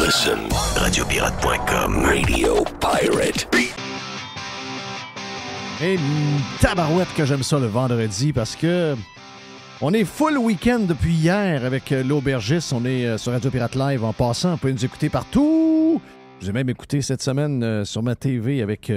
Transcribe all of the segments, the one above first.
Listen, radiopirate.com, Radio Pirate. Et tabarouette que j'aime ça le vendredi parce que on est full week-end depuis hier avec euh, l'Aubergiste. On est euh, sur Radio Pirate Live en passant. On peut nous écouter partout. J'ai même écouté cette semaine euh, sur ma TV avec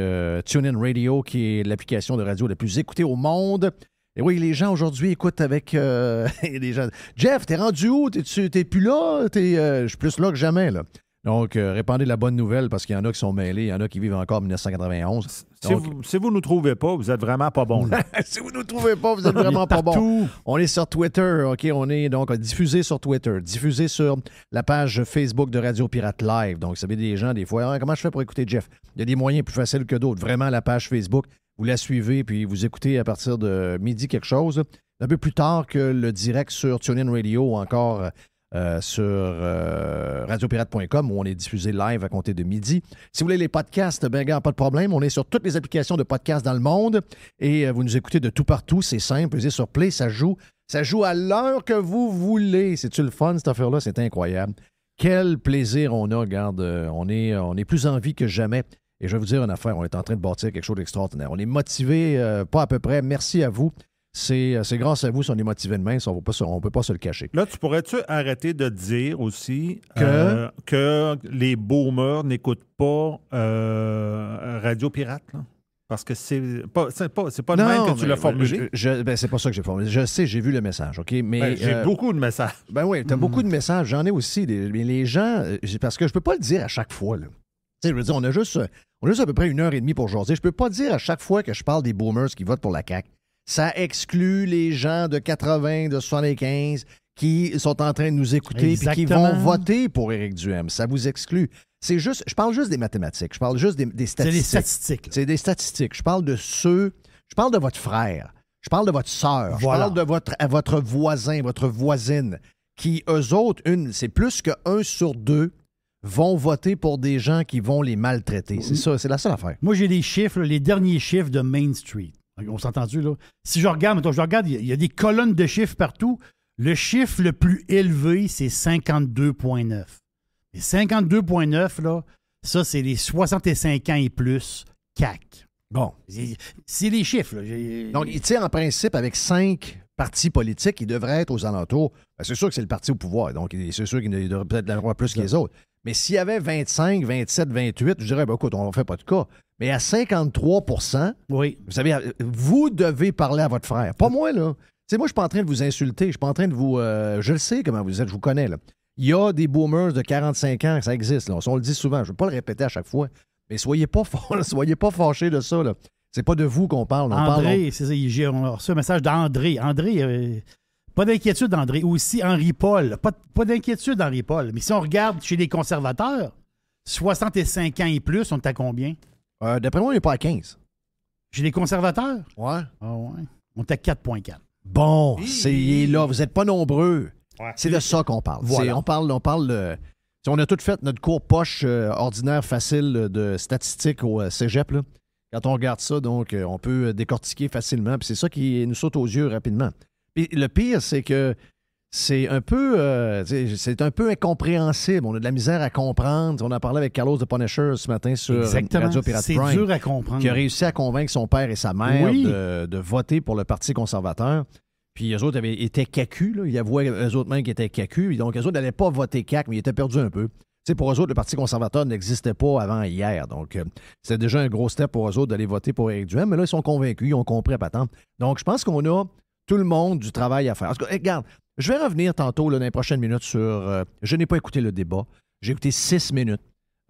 TuneIn Radio, qui est l'application de radio la plus écoutée au monde. Et oui, les gens aujourd'hui écoutent avec des euh, gens. Jeff, t'es rendu où? T'es plus là? Euh, je suis plus là que jamais. Là. Donc, euh, répandez la bonne nouvelle parce qu'il y en a qui sont mêlés, il y en a qui vivent encore en 1991. Si, vous, ne nous trouvez pas, vous êtes vraiment pas bon. si vous nous trouvez pas, vous êtes vraiment pas bon. On est sur Twitter, OK? On est donc diffusé sur Twitter, diffusé sur la page Facebook de Radio Pirate Live. Donc, vous savez, des gens, des fois, ah, comment je fais pour écouter Jeff? Il y a des moyens plus faciles que d'autres. Vraiment, la page Facebook, vous la suivez puis vous écoutez à partir de midi quelque chose. Un peu plus tard que le direct sur TuneIn Radio ou encore euh, sur euh, radiopirate.com où on est diffusé live à compter de midi. Si vous voulez les podcasts, ben gars, pas de problème. On est sur toutes les applications de podcasts dans le monde et euh, vous nous écoutez de tout partout. C'est simple. Vous sur Play, ça joue. Ça joue à l'heure que vous voulez. C'est-tu le fun, cette affaire-là? C'est incroyable. Quel plaisir on a, regarde. On est, on est plus en vie que jamais et je vais vous dire une affaire, on est en train de bâtir quelque chose d'extraordinaire. On est motivé, euh, pas à peu près. Merci à vous. Euh, c'est grâce à vous si on est motivé de main, on ne peut pas se le cacher. Là, tu pourrais-tu arrêter de dire aussi que, euh, que les boomers n'écoutent pas Radio Pirate? Parce que c'est pas, pas, pas le même que tu l'as formulé. Je, ben, c'est pas ça que j'ai formulé. Je sais, j'ai vu le message, OK? Mais, ben, j'ai beaucoup de messages. Ben oui, tu as beaucoup de messages. J'en ai aussi. les gens, parce que je peux pas le dire à chaque fois. Là. sais, je veux dire, on a juste on a à peu près une heure et demie pour jaser. Je peux pas dire à chaque fois que je parle des boomers qui votent pour la CAQ. Ça exclut les gens de 80, de 75 qui sont en train de nous écouter et qui vont voter pour Éric Duhem. Ça vous exclut. C'est juste, je parle juste des mathématiques, je parle juste des, statistiques. C'est des statistiques. C'est des statistiques. Je parle de ceux, je parle de votre frère, je parle de votre sœur, je parle de votre, votre voisin, votre voisine, qui eux autres, une, c'est plus que un sur deux vont voter pour des gens qui vont les maltraiter. C'est ça, c'est la seule affaire. Moi, j'ai des chiffres, les derniers chiffres de Main Street. On s'est entendu, là? Si je regarde, je regarde, il y, a des colonnes de chiffres partout. Le chiffre le plus élevé, c'est 52,9. Et 52,9, là, ça, c'est les 65 ans et plus CAC. Bon. C'est les chiffres, Donc, tu sais, en principe, avec cinq partis politiques qui devraient être aux alentours. Ben, c'est sûr que c'est le parti au pouvoir, donc c'est sûr qu'ils devraient peut-être l'avoir plus que les autres. Mais s'il y avait 25, 27, 28, je dirais, ben écoute, on ne fait pas de cas. Mais à 53 oui. vous savez, euh, vous devez parler à votre frère. Pas moi, là. C'est moi, je suis pas en train de vous insulter. Je suis pas en train de vous. Euh, je le sais comment vous êtes, je vous connais, Il y a des boomers de 45 ans, ça existe, là. On le dit souvent. Je ne veux pas le répéter à chaque fois. Mais soyez pas, soyez pas fâchés de ça, là. C'est pas de vous qu'on parle. André, c'est ça, j'ai reçu un message d'André. André, euh, pas d'inquiétude, André. Aussi, Henri Paul. Pas, d'inquiétude, Henri Paul. Mais si on regarde chez les conservateurs, 65 ans et plus, on est à combien? Euh, d'après moi, on n'est pas à 15. Chez les conservateurs? Ouais. Ah ouais. On est à 4,4. Bon, c'est là. Vous n'êtes pas nombreux. C'est de ça qu'on parle. Voilà. On parle, on parle Si on a tout fait notre cour poche euh, ordinaire facile de statistiques au euh, cégep. Quand on regarde ça, donc, on peut décortiquer facilement. c'est ça qui nous saute aux yeux rapidement le pire, c'est que c'est un peu euh, c'est un peu incompréhensible. On a de la misère à comprendre. On a parlé avec Carlos de Punisher ce matin sur Radio Pirate C'est dur à comprendre. Qui a réussi à convaincre son père et sa mère de, voter pour le Parti conservateur. Puis eux autres avaient, étaient cacus. Là. Ils avouaient eux autres même qui étaient cacus. Donc eux autres n'allaient pas voter CAC, mais ils étaient perdus un peu. C'est pour eux autres, le Parti conservateur n'existait pas avant hier. Donc, euh, c'était déjà un gros step pour eux autres d'aller voter pour Eric Duhem. Mais là, ils sont convaincus, ils ont compris à patente. Donc, je pense qu'on a tout le monde du travail à faire. En tout cas, regarde, je vais revenir tantôt, dans les prochaines minutes, sur. Euh, je n'ai pas écouté le débat. J'ai écouté six minutes.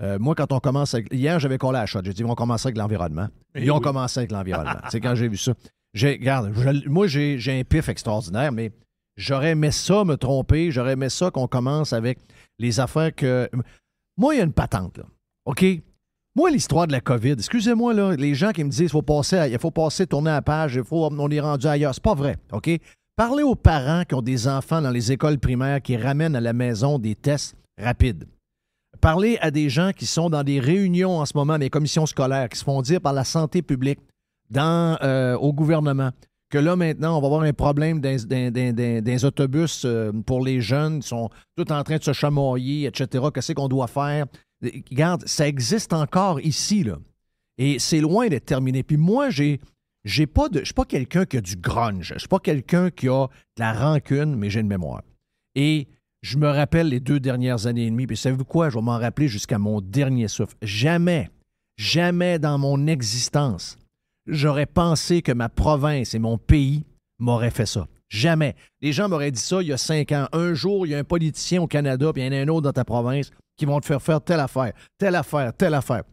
Euh, moi, quand on commence avec. Hier, j'avais collé à la shot. J'ai dit, on commence avec l'environnement. Eh ils ont commencé avec l'environnement. C'est quand j'ai vu ça. Regarde, moi, j'ai un pif extraordinaire, mais j'aurais aimé ça me tromper. J'aurais aimé ça qu'on commence avec les affaires que. Moi, il y a une patente, là. OK? Moi, l'histoire de la COVID, excusez-moi, les gens qui me disent qu'il faut passer, il faut passer, tourner la page, il faut, on est rendu ailleurs. C'est pas vrai, OK? Parlez aux parents qui ont des enfants dans les écoles primaires qui ramènent à la maison des tests rapides. Parlez à des gens qui sont dans des réunions en ce moment, des commissions scolaires, qui se font dire par la santé publique, dans, euh, au gouvernement, que là maintenant, on va avoir un problème des autobus euh, pour les jeunes, qui sont tout en train de se chamoyer, etc. Qu'est-ce qu'on doit faire? regarde, ça existe encore ici, là. Et c'est loin d'être terminé. Puis moi, j'ai. J'ai pas de. suis pas quelqu'un qui a du grunge. Je suis pas quelqu'un qui a de la rancune, mais j'ai une mémoire. Et je me rappelle les deux dernières années et demie, puis savez-vous quoi? Je vais m'en rappeler jusqu'à mon dernier souffle. Jamais, jamais dans mon existence, j'aurais pensé que ma province et mon pays m'auraient fait ça. Jamais. Les gens m'auraient dit ça il y a cinq ans. Un jour, il y a un politicien au Canada, puis il y en a un autre dans ta province qui vont te faire faire telle affaire, telle affaire, telle affaire,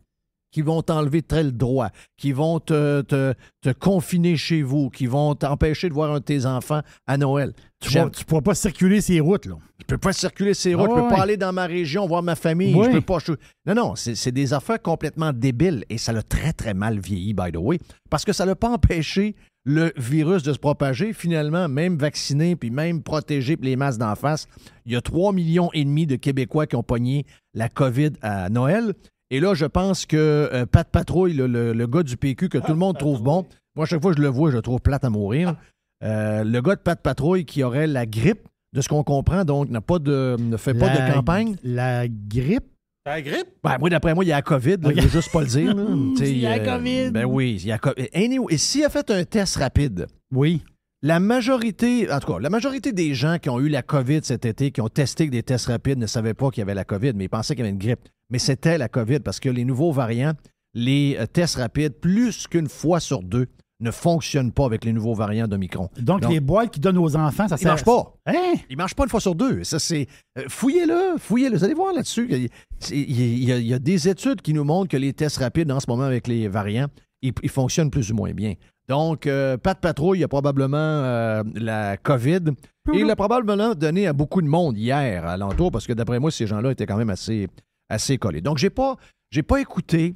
qui vont t'enlever tel droit, qui vont te, confiner chez vous, qui vont t'empêcher de voir un de tes enfants à Noël. Tu ne pourras pas circuler ces routes, là. Je peux pas circuler ces routes, Je je peux ah pas aller dans ma région voir ma famille, je peux pas... Non, non, c'est des affaires complètement débiles et ça l'a très, très mal vieilli, by the way, parce que ça l'a pas empêché le virus de se propager. Finalement, même vacciné, puis même protégé, puis les masses d'en face, il y a 3,5 millions et demi de Québécois qui ont pogné la COVID à Noël. Et là, je pense que euh, Pat Patrouille, le, gars du PQ que tout le monde trouve bon, moi, à chaque fois je le vois, je le trouve plate à mourir. Euh, le gars de Pat Patrouille qui aurait la grippe, de ce qu'on comprend, donc n'a pas de, ne fait pas de campagne. La grippe la grippe? Ben, moi, d'après moi, il y a la COVID. Là, je veux juste pas le dire. il y a la euh, COVID. Ben oui, il y a COVID. Eh, et s'il a fait un test rapide, oui. la majorité, en tout cas, la majorité des gens qui ont eu la COVID cet été, qui ont testé des tests rapides, ne savaient pas qu'il y avait la COVID, mais ils pensaient qu'il y avait une grippe. Mais c'était la COVID parce que les nouveaux variants, les euh, tests rapides, plus qu'une fois sur deux, ne fonctionne pas avec les nouveaux variants d'Omicron. Donc, Donc, les boîtes qu'ils donnent aux enfants, ça ne marche pas. Hein? Ils ne marchent pas une fois sur deux. Ça, c'est... Euh, fouillez-le, fouillez-le. Vous allez voir là-dessus. Il, y, a, des études qui nous montrent que les tests rapides en ce moment avec les variants, ils, fonctionnent plus ou moins bien. Donc, euh, pas de patrouille, il y a probablement euh, la COVID. Et il a probablement donné à beaucoup de monde hier l'entour parce que d'après moi, ces gens-là étaient quand même assez, assez collés. Donc, j'ai pas, j'ai pas écouté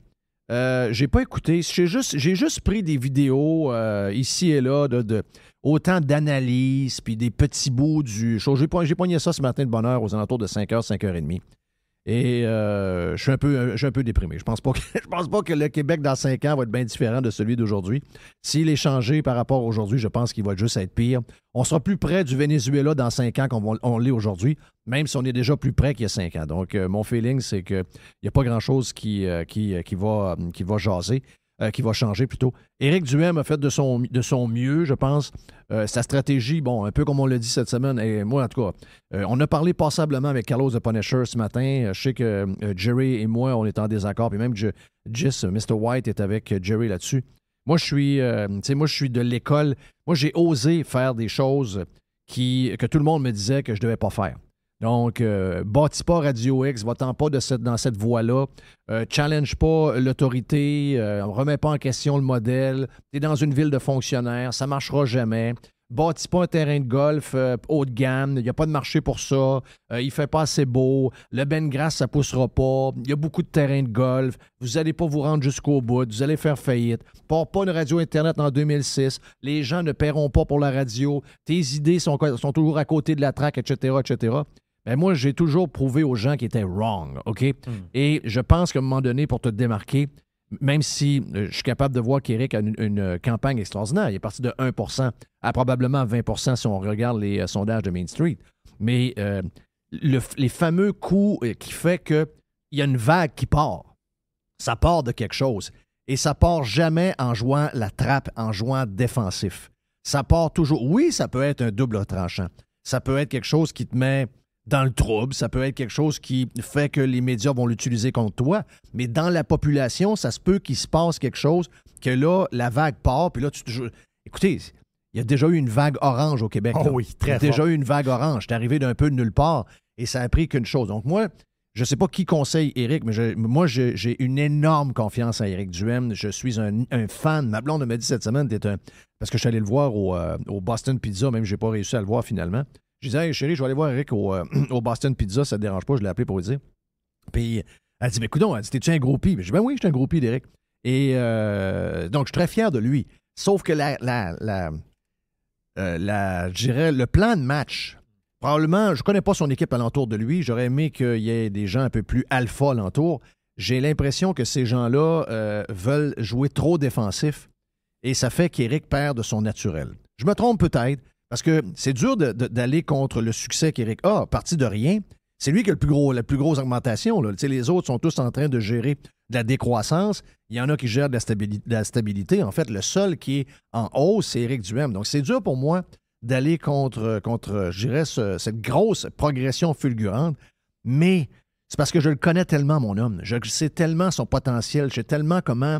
euh, j'ai pas écouté. J'ai juste, j'ai juste pris des vidéos euh, ici et là de, autant d'analyses, puis des petits bouts du J'ai, poigné ça ce matin de bonne heure aux alentours de 5h, 5h30. Et euh, je, suis un peu, euh, je peu déprimé. Je pense pas que, pense pas que le Québec dans cinq ans va être bien différent de celui d'aujourd'hui. S'il est changé par rapport à aujourd'hui, je pense qu'il va juste être pire. On sera plus près du Venezuela dans cinq ans qu'on l'est aujourd'hui, même si on est déjà plus près qu'il y a cinq ans. Donc, euh, mon feeling, c'est qu'il n'y a pas grand-chose qui, qui va jaser. Euh, qui va changer plutôt. Éric Duhem a fait de son, de son mieux, je pense. Euh, sa stratégie, bon, un peu comme on l'a dit cette semaine, et moi en tout cas, euh, on a parlé passablement avec Carlos de Punisher ce matin. Je sais que Jerry et moi, on est en désaccord, puis même je, Mr. White est avec Jerry là-dessus. Moi, je suis, moi, je suis de l'école. Moi, j'ai osé faire des choses qui, que tout le monde me disait que je ne devais pas faire. Donc, euh, bâtis pas Radio X, va-t'en pas de cette, dans cette voie-là. Euh, challenge pas l'autorité, euh, remets pas en question le modèle. Tu dans une ville de fonctionnaires, ça marchera jamais. Bâtis pas un terrain de golf haut de gamme, il n'y a pas de marché pour ça, il fait pas assez beau, le ben grass, ça poussera pas, il y a beaucoup de terrains de golf, vous n'allez pas vous rendre jusqu'au bout, vous allez faire faillite. porte pas une radio Internet en 2006, les gens ne paieront pas pour la radio, tes idées sont, sont toujours à côté de la traque, etc., etc. Ben, moi, j'ai toujours prouvé aux gens qui étaient wrong, OK? Hmm. Et je pense qu'à un moment donné, pour te démarquer, même si euh, je suis capable de voir qu'Éric a une, campagne extraordinaire, il est parti de 1 à probablement 20 si on regarde les euh, sondages de Main Street. Mais euh, les fameux coups qui fait qu'il y a une vague qui part. Ça part de quelque chose. Et ça part jamais en jouant la trappe, en jouant défensif. Ça part toujours. Oui, ça peut être un double tranchant. Ça peut être quelque chose qui te met dans le trouble, ça peut être quelque chose qui fait que les médias vont l'utiliser contre toi, mais dans la population, ça se peut qu'il se passe quelque chose, que là, la vague part, puis là, tu te... Écoutez, il y a déjà eu une vague orange au Québec. Oh oui, très Il y a déjà eu une vague orange. T'es arrivé d'un peu de nulle part et ça a pris qu'une chose. Donc, moi, je ne sais pas qui conseille Eric, mais moi, j'ai une énorme confiance en Eric Duhem. Je suis un, fan. Ma blonde m'a dit cette semaine, un, parce que je suis allé le voir au, euh, Boston Pizza, même je n'ai pas réussi à le voir finalement. Je disais, chérie, je vais aller voir Eric euh, au, Boston Pizza, ça te dérange pas, je l'ai appelé pour lui dire. Puis elle dit, mais coudon, elle dit, t'es-tu un gros pis? Je dis, ben oui, je suis un gros pis d'Eric. Et euh, donc, je suis très fier de lui. Sauf que la, la, euh, la, je dirais le plan de match, probablement, je connais pas son équipe alentour de lui. J'aurais aimé qu'il y ait des gens un peu plus alpha alentour. J'ai l'impression que ces gens-là veulent jouer trop défensif et ça fait qu'Eric perd de son naturel. Je me trompe peut-être, parce que c'est dur d'aller contre le succès qu'Éric a, parti de rien. C'est lui qui a le plus gros, la plus grosse augmentation. Les autres sont tous en train de gérer de la décroissance. Il y en a qui gèrent de la, stabilité. En fait, le seul qui est en hausse, c'est Éric Duhem. Donc, c'est dur pour moi d'aller contre, contre je dirais, cette grosse progression fulgurante. Mais c'est parce que je le connais tellement, mon homme. Je sais tellement son potentiel. Je sais tellement comment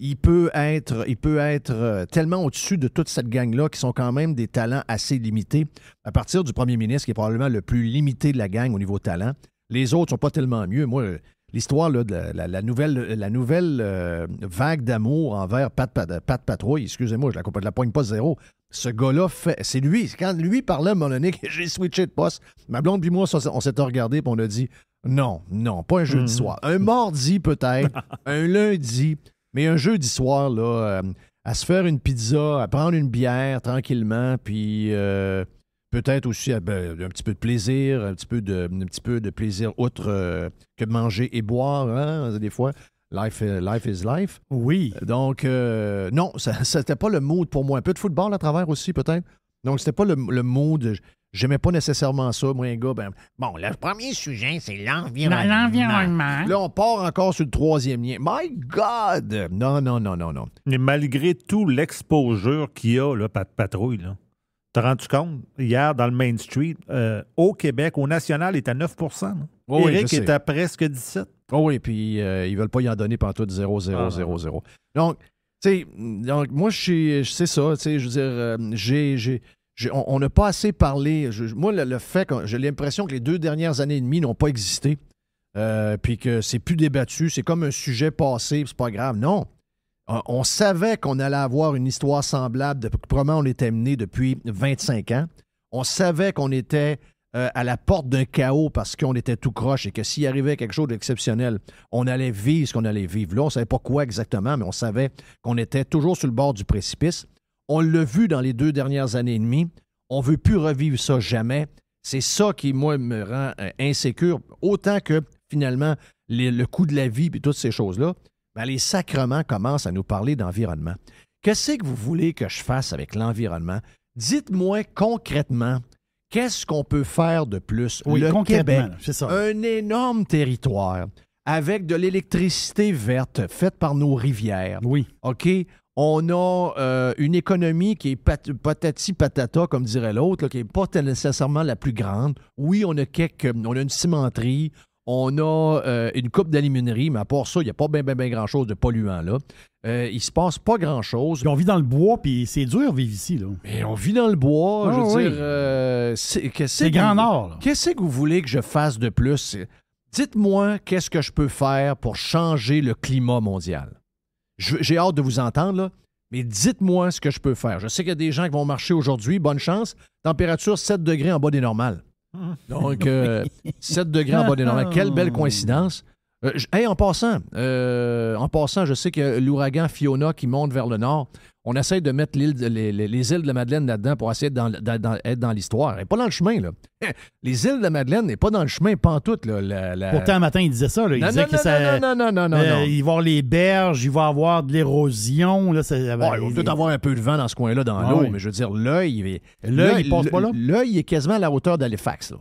il peut être, il peut être euh, tellement au-dessus de toute cette gang-là qui sont quand même des talents assez limités. À partir du premier ministre, qui est probablement le plus limité de la gang au niveau talent, les autres sont pas tellement mieux. Moi, euh, l'histoire de la, nouvelle, la nouvelle euh, vague d'amour envers Pat, Pat, Pat Patrouille, excusez-moi, je la, la poigne pas zéro. Ce gars-là, c'est lui. Quand lui parlait à j'ai switché de poste. Ma blonde et moi, on s'est regardé et on a dit non, non, pas un jeudi hmm. soir. Un mardi peut-être, un lundi. Mais un jeudi soir, là, euh, à se faire une pizza, à prendre une bière tranquillement, puis euh, peut-être aussi euh, ben, un petit peu de plaisir, un petit peu de, de plaisir autre que manger et boire, hein, des fois. Life, life is life. Oui. Donc, non, ce c'était pas le mood pour moi. Un peu de football à travers aussi, peut-être. Donc, c'était pas le, le mood. J'aimais pas nécessairement ça, moi, un gars. Ben, bon, le premier sujet, c'est l'environnement. L'environnement. Là, on part encore sur le troisième lien. My God! Non, non, non, non, non. Mais malgré tout l'exposure qu'il y a, là, Pat Patrouille, là, rends-tu compte, hier, dans le Main Street, euh, au Québec, au national, il est à 9 Eric est à presque 17 Oh oui, puis ils euh, ils veulent pas y en donner pendant tout 0, 0, 0, Donc, tu sais, donc, moi, je sais ça, tu sais, je veux dire, euh, j'ai on, n'a pas assez parlé. moi, le, fait que j'ai l'impression que les deux dernières années et demie n'ont pas existé, euh, puis que c'est plus débattu, c'est comme un sujet passé, c'est pas grave. Non. Euh, on, savait qu'on allait avoir une histoire semblable, de, probablement on était mené depuis 25 ans. On savait qu'on était euh, à la porte d'un chaos parce qu'on était tout croche et que s'il arrivait quelque chose d'exceptionnel, on allait vivre ce qu'on allait vivre. Là, on ne savait pas quoi exactement, mais on savait qu'on était toujours sur le bord du précipice. On l'a vu dans les deux dernières années et demie. On ne veut plus revivre ça jamais. C'est ça qui, moi, me rend euh, insécure, autant que finalement le coût de la vie et toutes ces choses-là. Ben, les sacrements commencent à nous parler d'environnement. Qu'est-ce que vous voulez que je fasse avec l'environnement? Dites-moi concrètement, qu'est-ce qu'on peut faire de plus? Oui, le Québec, ça. un énorme territoire avec de l'électricité verte faite par nos rivières. Oui. OK? On a euh, une économie qui est patati patata, comme dirait l'autre, qui n'est pas nécessairement la plus grande. Oui, on a une cimenterie, on a euh, une coupe d'aluminerie, mais à part ça, il n'y a pas bien, bien, ben grand-chose de polluant, là. Euh, il se passe pas grand-chose. On vit dans le bois, puis c'est dur vivre ici, là. Mais on vit dans le bois, ah je veux dire... c'est grand nord, Qu'est-ce que vous voulez que je fasse de plus? Dites-moi qu'est-ce que je peux faire pour changer le climat mondial j'ai hâte de vous entendre, mais dites-moi ce que je peux faire. Je sais qu'il y a des gens qui vont marcher aujourd'hui. Bonne chance. Température 7 degrés en bas des normales. Donc, 7 euh, degrés en bas des normales. Quelle belle coïncidence. Euh, en passant, euh, en passant, je sais que l'ouragan Fiona qui monte vers le nord, on essaie de mettre les, îles de la Madeleine là-dedans pour essayer d'être dans, l'histoire. Elle n'est pas dans le chemin, là. Les îles de la Madeleine n'est pas dans le chemin, pantoute. Là, la, Pourtant, un matin, il disait ça. Il non, non, non, non, non, euh, y avoir les berges, il va y avoir de l'érosion. il va peut avoir un peu de vent dans ce coin-là, dans ah l'eau, mais je veux dire, l'œil... L'œil, il passe pas là? L'œil est quasiment à la hauteur d'Halifax, là.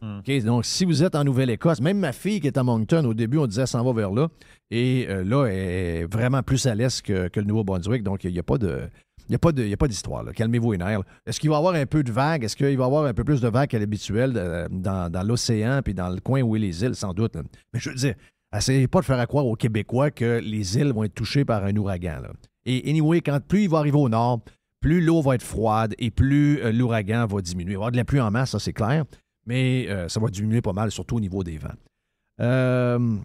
Hmm. OK. Donc, si vous êtes en Nouvelle-Écosse, même ma fille qui est à Moncton, au début, on disait s'en va vers là. Et euh, là, elle est vraiment plus à l'est que, le Nouveau-Brunswick. Donc, il n'y a, pas de. Il a pas d'histoire. Calmez-vous les Est-ce qu'il va y avoir un peu de vague? Est-ce qu'il va y avoir un peu plus de vague qu'à l'habituel euh, dans, l'océan puis dans le coin où est les îles, sans doute? Mais je veux dire, essayez pas de faire à croire aux Québécois que les îles vont être touchées par un ouragan. Et anyway, quand plus il va arriver au nord, plus l'eau va être froide et plus euh, l'ouragan va diminuer. Il va y avoir de la pluie en masse, ça c'est clair mais euh, ça va diminuer pas mal, surtout au niveau des vents. Euh,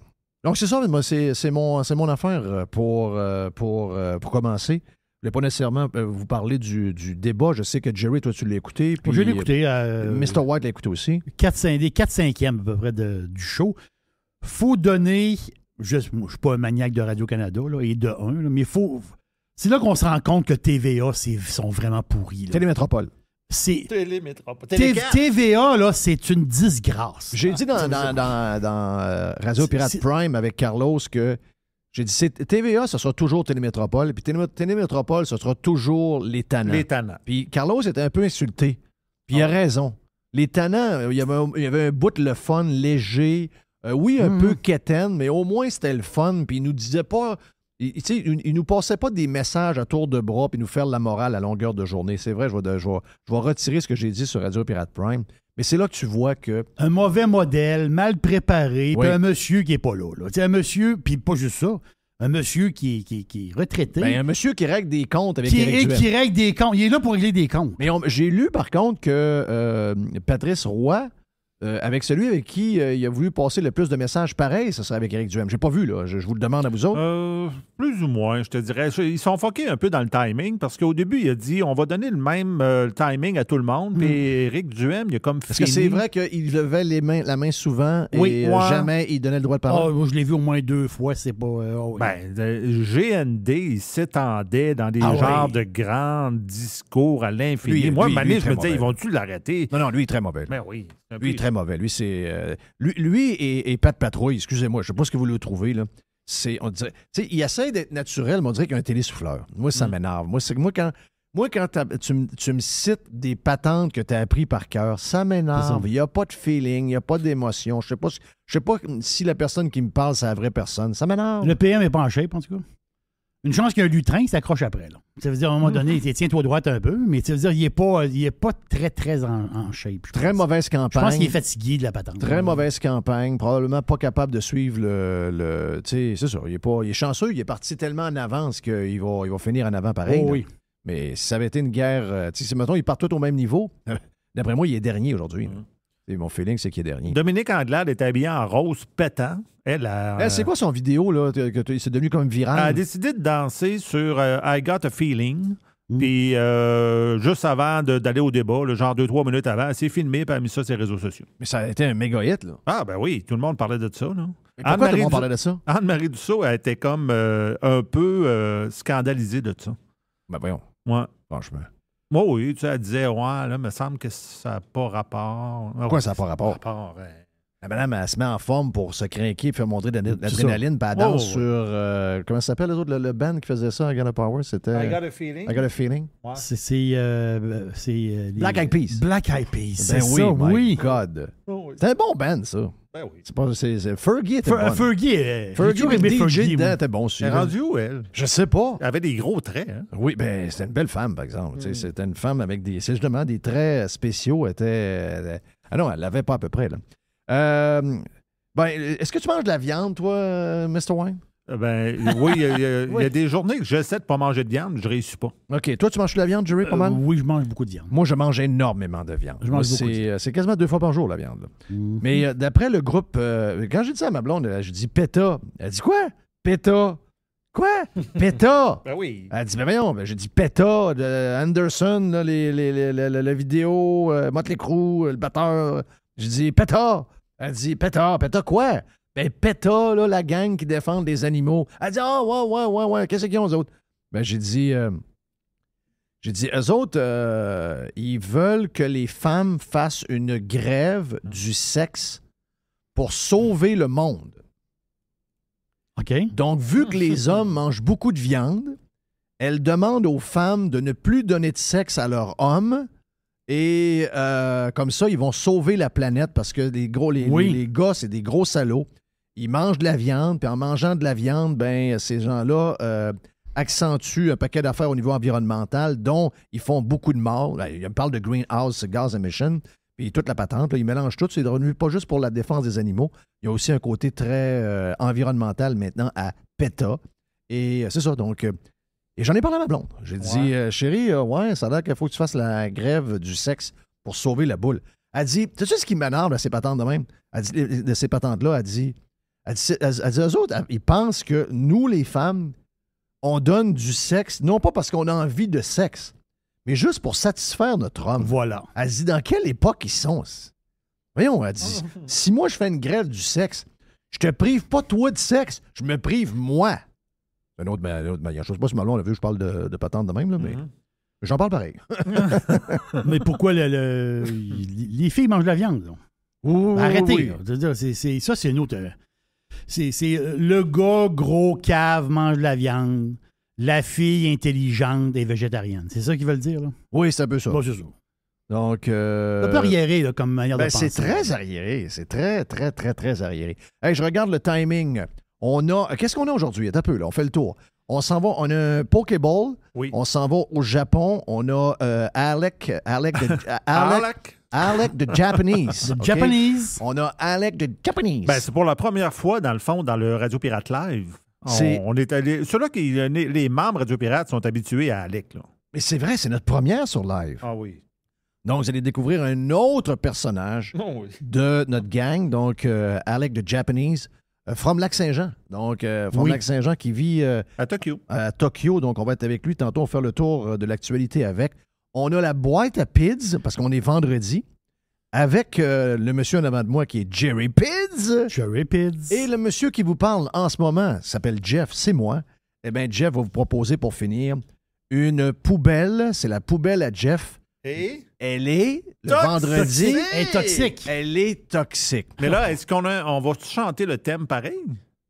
donc, c'est ça, c'est mon, c'est mon, affaire euh, pour, pour, commencer. Je ne voulais pas nécessairement vous parler du, débat. Je sais que Jerry, toi, tu l'as écouté. je l'ai écouté. Mr. White l'a écouté aussi. 4 5e à peu près du show. faut donner. Je ne suis pas un maniaque de Radio-Canada, et de 1, mais faut. C'est là qu'on se rend compte que TVA, c'est sont vraiment pourris. Télémétropole c'est TVA, là, c'est une disgrâce. J'ai dit dans, dans, euh, Radio Pirate Prime avec Carlos que j'ai dit TVA, ce sera toujours Télémétropole, puis Télémétropole, ce sera toujours les Tannants. Puis Carlos était un peu insulté, puis il a ah raison. Les Tanans, il y avait un, bout de le fun léger, euh, oui, un mhm. peu quétaine, mais au moins c'était le fun, puis il nous disait pas il, nous passait pas des messages à tour de bras puis nous faire la morale à longueur de journée. C'est vrai, je vais, retirer ce que j'ai dit sur Radio Pirate Prime. Mais c'est là que tu vois que. Un mauvais modèle, mal préparé, un monsieur qui est pas là. là. Un monsieur, puis pas juste ça. Un monsieur qui, est retraité. Ben, un monsieur qui règle des comptes avec qui, gens. Qui règle des comptes. Il est là pour régler des comptes. Mais j'ai lu, par contre, que euh, Patrice Roy, euh, avec celui avec qui euh, il a voulu passer le plus de messages pareil, ce serait avec Eric Duhem. J'ai pas vu, là. Je, vous le demande à vous autres. Euh, plus ou moins, je te dirais. Ils sont foqués un peu dans le timing parce qu'au début, il a dit on va donner le même euh, timing à tout le monde. Hmm. Puis Eric Duhem, il a comme Parce que c'est vrai qu'il levait la main souvent et oui, euh, jamais il donnait le droit de parole. Ah, moi, je l'ai vu au moins deux fois. C'est pas. Euh, oh, ben, GND, il s'étendait dans des ah genres de grands discours à l'infini. Moi, lui, je me disais ils vont-tu l'arrêter Non, non, lui, il est très mauvais. Mais ben oui. Lui, il est très mauvais. Lui, c'est. lui, lui et, Pat Patrouille, excusez-moi, je sais pas ce que vous le trouvez, là c'est, on dirait, tu sais, il essaie d'être naturel, mais on dirait qu'il a un télésouffleur. Moi, ça mm. m'énerve. Moi, c'est moi, quand, moi, quand tu, me cites des patentes que tu as appris par cœur, ça m'énerve. Il n'y a pas de feeling, il n'y a pas d'émotion. Je ne sais, pas, je sais pas si la personne qui me parle, c'est la vraie personne. Ça m'énerve. Le PM est pas en shape, en tout cas. Une chance qu'il y du train qui s'accroche après. Là. Ça veut dire, à un moment donné, mhm. il tiens-toi droite un peu, mais ça veut dire, il n'est pas, il est pas très, très en, shape. Très mauvaise campagne. Je pense qu'il est fatigué de la patente. Très mauvaise campagne, probablement pas capable de suivre le. tu sais, c'est ça. Il est, pas, il est chanceux, il est parti tellement en avance qu'il va, finir en avant pareil. Oh oui. Mais ça avait été une guerre. Euh, tu sais, mettons, ils partent tous au même niveau, d'après moi, il est dernier aujourd'hui. Mhm. Et mon feeling, c'est qu'il est dernier. Dominique Anglade est habillée en rose pétant. Elle, a, eh, c'est quoi son vidéo, là, que c'est devenu comme viral? Elle a décidé de danser sur euh, I Got a Feeling. Puis, euh, juste avant d'aller au débat, le genre deux, trois minutes avant, elle s'est filmée et ça sur ses réseaux sociaux. Mais ça a été un méga hit, là. Ah, ben oui, tout le monde parlait de ça, là. anne tout le parlait de ça? Anne-Marie Dussault, a été comme euh, un peu scandalisée de ça. Ben voyons. Moi, Franchement. Moi, oui, tu sais, elle disait, ouais, là, me semble que ça n'a pas rapport. Pourquoi ça n'a pas rapport? rapport hein. La madame, elle se met en forme pour se craquer, faire montrer de l'adrénaline, puis elle danse sur. Euh, comment ça s'appelle les autres? Le, band qui faisait ça, I Got a Power, c'était. I Got a Feeling. I Got a Feeling. C'est. Euh, euh, Black Eyed Peas. Black Eyed Peas. Ben c'est ça, oui. God. Oh, c'est un bon band, ça. Ben oui. C'est pas, c'est, Fergie était bon. Fergie, euh, Fergie, Fergie, Fergie dedans, bon Elle est rendue où, elle? Je sais pas. Elle avait des gros traits. Hein. Oui, ben c'était une belle femme, par exemple. Mm. C'était une femme avec des, C'est justement, des traits spéciaux. Elle Était, ah non, elle l'avait pas à peu près, là. Euh, ben, est-ce que tu manges de la viande, toi, euh, Mr. Wayne? Euh, ben, oui, il y, a, des journées que j'essaie de pas manger de viande, je réussis pas. OK. Toi, tu manges de la viande, Jerry, pas mal? oui, je mange beaucoup de viande. Moi, je mange énormément de viande. Je mange C'est quasiment deux fois par jour, la viande. Mhm. Mais d'après le groupe, quand j'ai dit ça à ma blonde, je dis PETA. Elle dit quoi? PETA. Quoi? PETA! ben oui. Elle dit, ben voyons, ben, j'ai dit PETA, Anderson, les, les, la vidéo, Motley Crue, le batteur. J'ai dit PETA. Elle dit Pétard, Pétard quoi Ben Pétard, là, la gang qui défend les animaux. Elle dit Ah, oh, ouais, ouais, ouais, ouais, qu'est-ce qu'ils ont, eux autres Ben j'ai dit euh, J'ai dit Eux autres, euh, ils veulent que les femmes fassent une grève du sexe pour sauver le monde. OK. Donc, vu que les hommes mangent beaucoup de viande, elles demandent aux femmes de ne plus donner de sexe à leur homme et euh, comme ça, ils vont sauver la planète parce que gros, les, les, gars, c'est des gros salauds. Ils mangent de la viande, puis en mangeant de la viande, ben, ces gens-là euh, accentuent un paquet d'affaires au niveau environnemental, dont ils font beaucoup de morts. Là, ben, ils parlent de greenhouse gas emission, puis toute la patente. ils mélangent tout. C'est devenu pas juste pour la défense des animaux. Il y a aussi un côté très euh, environnemental maintenant à PETA. Et c'est ça. Donc, et j'en ai parlé à ma blonde. J'ai dit, euh, chérie, euh, ouais, ça a l'air qu'il faut que tu fasses la grève du sexe pour sauver la boule. Elle dit, tu sais ce qui m'énerve à ces patentes de même? Elle euh, de ces patentes-là, elle dit, dit, autres, ils pensent que nous, les femmes, on donne du sexe, non pas parce qu'on a envie de sexe, mais juste pour satisfaire notre homme. Voilà. Elle dit, dans quelle époque ils sont? Voyons, elle dit, oh. si moi je fais une grève du sexe, je te prive pas toi de sexe, je me prive moi un autre, manière Je ne sais pas si Malon, on l'a vu, je parle de, patente de même, là, mais. Mhm. J'en parle pareil. mais pourquoi les filles mangent de la viande? Là? arrêtez. ça, c'est une autre. Euh, c'est euh, le gars gros cave mange de la viande. La fille intelligente est végétarienne. C'est ça qu'ils veulent dire? Là? Oui, c'est un peu ça. Bon, c'est ça. Donc. Euh... Un peu arriéré comme manière ben, de penser. C'est très arriéré. C'est très, très, très, très arriéré. je regarde le timing. On a. Qu'est-ce qu'on a aujourd'hui? Attends un peu, on fait le tour. On s'en va, on a un Pokéball. Oui. On s'en va au Japon. On a euh, Alec. Alec de, euh, Alec, Alec. de Japanese. Japanese. On a Alec de Japanese. Ben, c'est pour la première fois, dans le fond, dans le Radio Pirate Live. On, allé. Ceux-là qui. Les membres Radio Pirate sont habitués à Alec, là. Mais c'est vrai, c'est notre première sur live. Ah oui. Donc, vous allez découvrir un autre personnage oh de notre gang, donc euh, Alec de Japanese. Euh, From Lac Saint-Jean. Donc, euh, From Lac Saint-Jean qui vit euh, à Tokyo. À Tokyo. Donc, on va être avec lui. Tantôt, on va faire le tour de l'actualité avec. On a la boîte à PIDS parce qu'on est vendredi avec le monsieur en avant de moi qui est Jerry Pids. Jerry Pids. Et le monsieur qui vous parle en ce moment s'appelle Jeff, c'est moi. Eh bien, Jeff va vous proposer pour finir une poubelle. C'est la poubelle à Jeff. Et? elle est le vendredi elle est toxique. Elle est toxique. Mais là, est-ce qu'on on va chanter le thème pareil?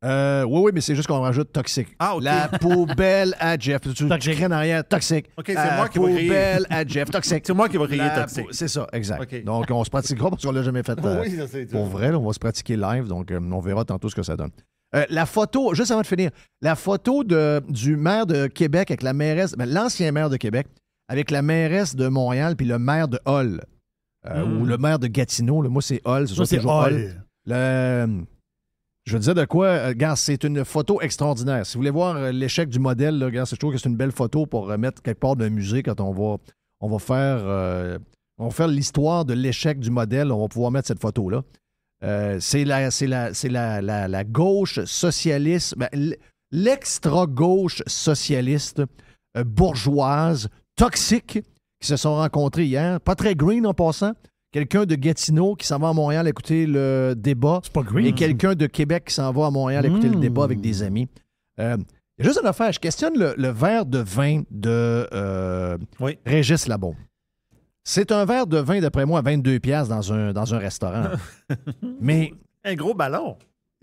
Euh, oui, oui, mais c'est juste qu'on rajoute toxique. Ah, La poubelle à Jeff. Tu arrière, toxique. OK, c'est moi qui vais poubelle à Jeff, toxique. C'est moi qui vais crier toxique. C'est ça, exact. Donc, on se pratiquera parce qu'on l'a jamais fait. Euh, ça, pour vrai, on va se pratiquer live, donc euh, on verra tantôt ce que ça donne. la photo, juste avant de finir, la photo du maire de Québec avec la mairesse, ben, l'ancien maire de Québec, avec la mairesse de Montréal puis le maire de Hall. Euh, hmm. Ou le maire de Gatineau. le moi, c'est Hall. C'est Hall. Le, je disais de quoi, euh, gars, c'est une photo extraordinaire. Si vous voulez voir euh, l'échec du modèle, gars, je trouve que c'est une belle photo pour remettre quelque part d'un musée quand on va, on va faire, on faire l'histoire de l'échec du modèle. On va pouvoir mettre cette photo-là. c'est la, la, la, la gauche socialiste, ben, l'extra-gauche socialiste bourgeoise toxiques qui se sont rencontrés hier. Pas très green en passant. Quelqu'un de Gatineau qui s'en va à Montréal écouter le débat. C'est pas green. Et quelqu'un de Québec qui s'en va à Montréal écouter le débat avec des amis. Euh, juste une affaire. Je questionne le, verre de vin de euh, Régis Labon. C'est un verre de vin, d'après moi, à 22 pièces dans un, dans un restaurant. Mais... Un gros ballon.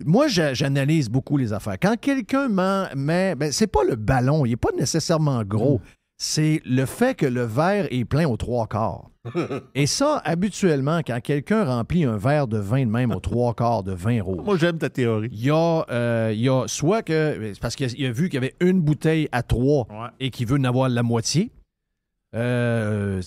Moi, j'analyse beaucoup les affaires. Quand quelqu'un met, ben, c'est pas le ballon, il n'est pas nécessairement gros c'est le fait que le verre est plein aux trois quarts. Et ça, habituellement, quand quelqu'un remplit un verre de vin de même aux trois quarts de vin rouge. Moi, j'aime ta théorie. Il y, a euh, soit que. Parce qu'il a vu qu'il y avait une bouteille à trois et qu'il veut en avoir la moitié. Euh,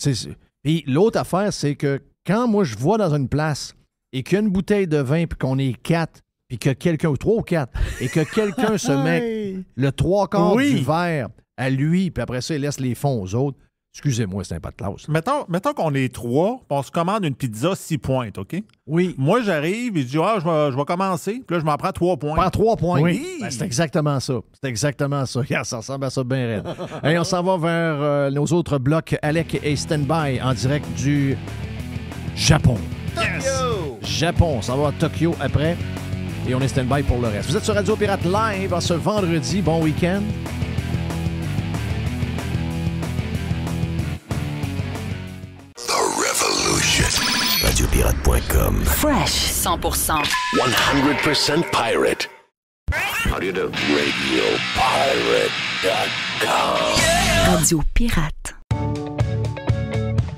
puis l'autre affaire, c'est que quand moi, je vois dans une place et qu'il y a une bouteille de vin puis qu'on est quatre, puis que quelqu'un, ou trois ou quatre, et que quelqu'un se met le trois quarts du verre à lui, puis après ça, il laisse les fonds aux autres. Excusez-moi, c'est un pas de classe. Mettons, qu'on est trois, on se commande une pizza six pointes, OK? Oui. Moi, j'arrive et ah, je ah, je vais, commencer. Puis là, je m'en prends trois points. Prends trois points. Oui. Ben, c'est exactement ça. C'est exactement ça. ça ressemble à ça bien raide. et on s'en va vers euh, nos autres blocs. Alec et Standby en direct du Japon. Yes! Japon. On s'en va à Tokyo après. Et on est stand-by pour le reste. Vous êtes sur Radio Pirate Live ce vendredi. Bon week-end. radiopirate.com. Fresh 100%. 100% pirate. How do Radiopirate.com. Radio Pirate.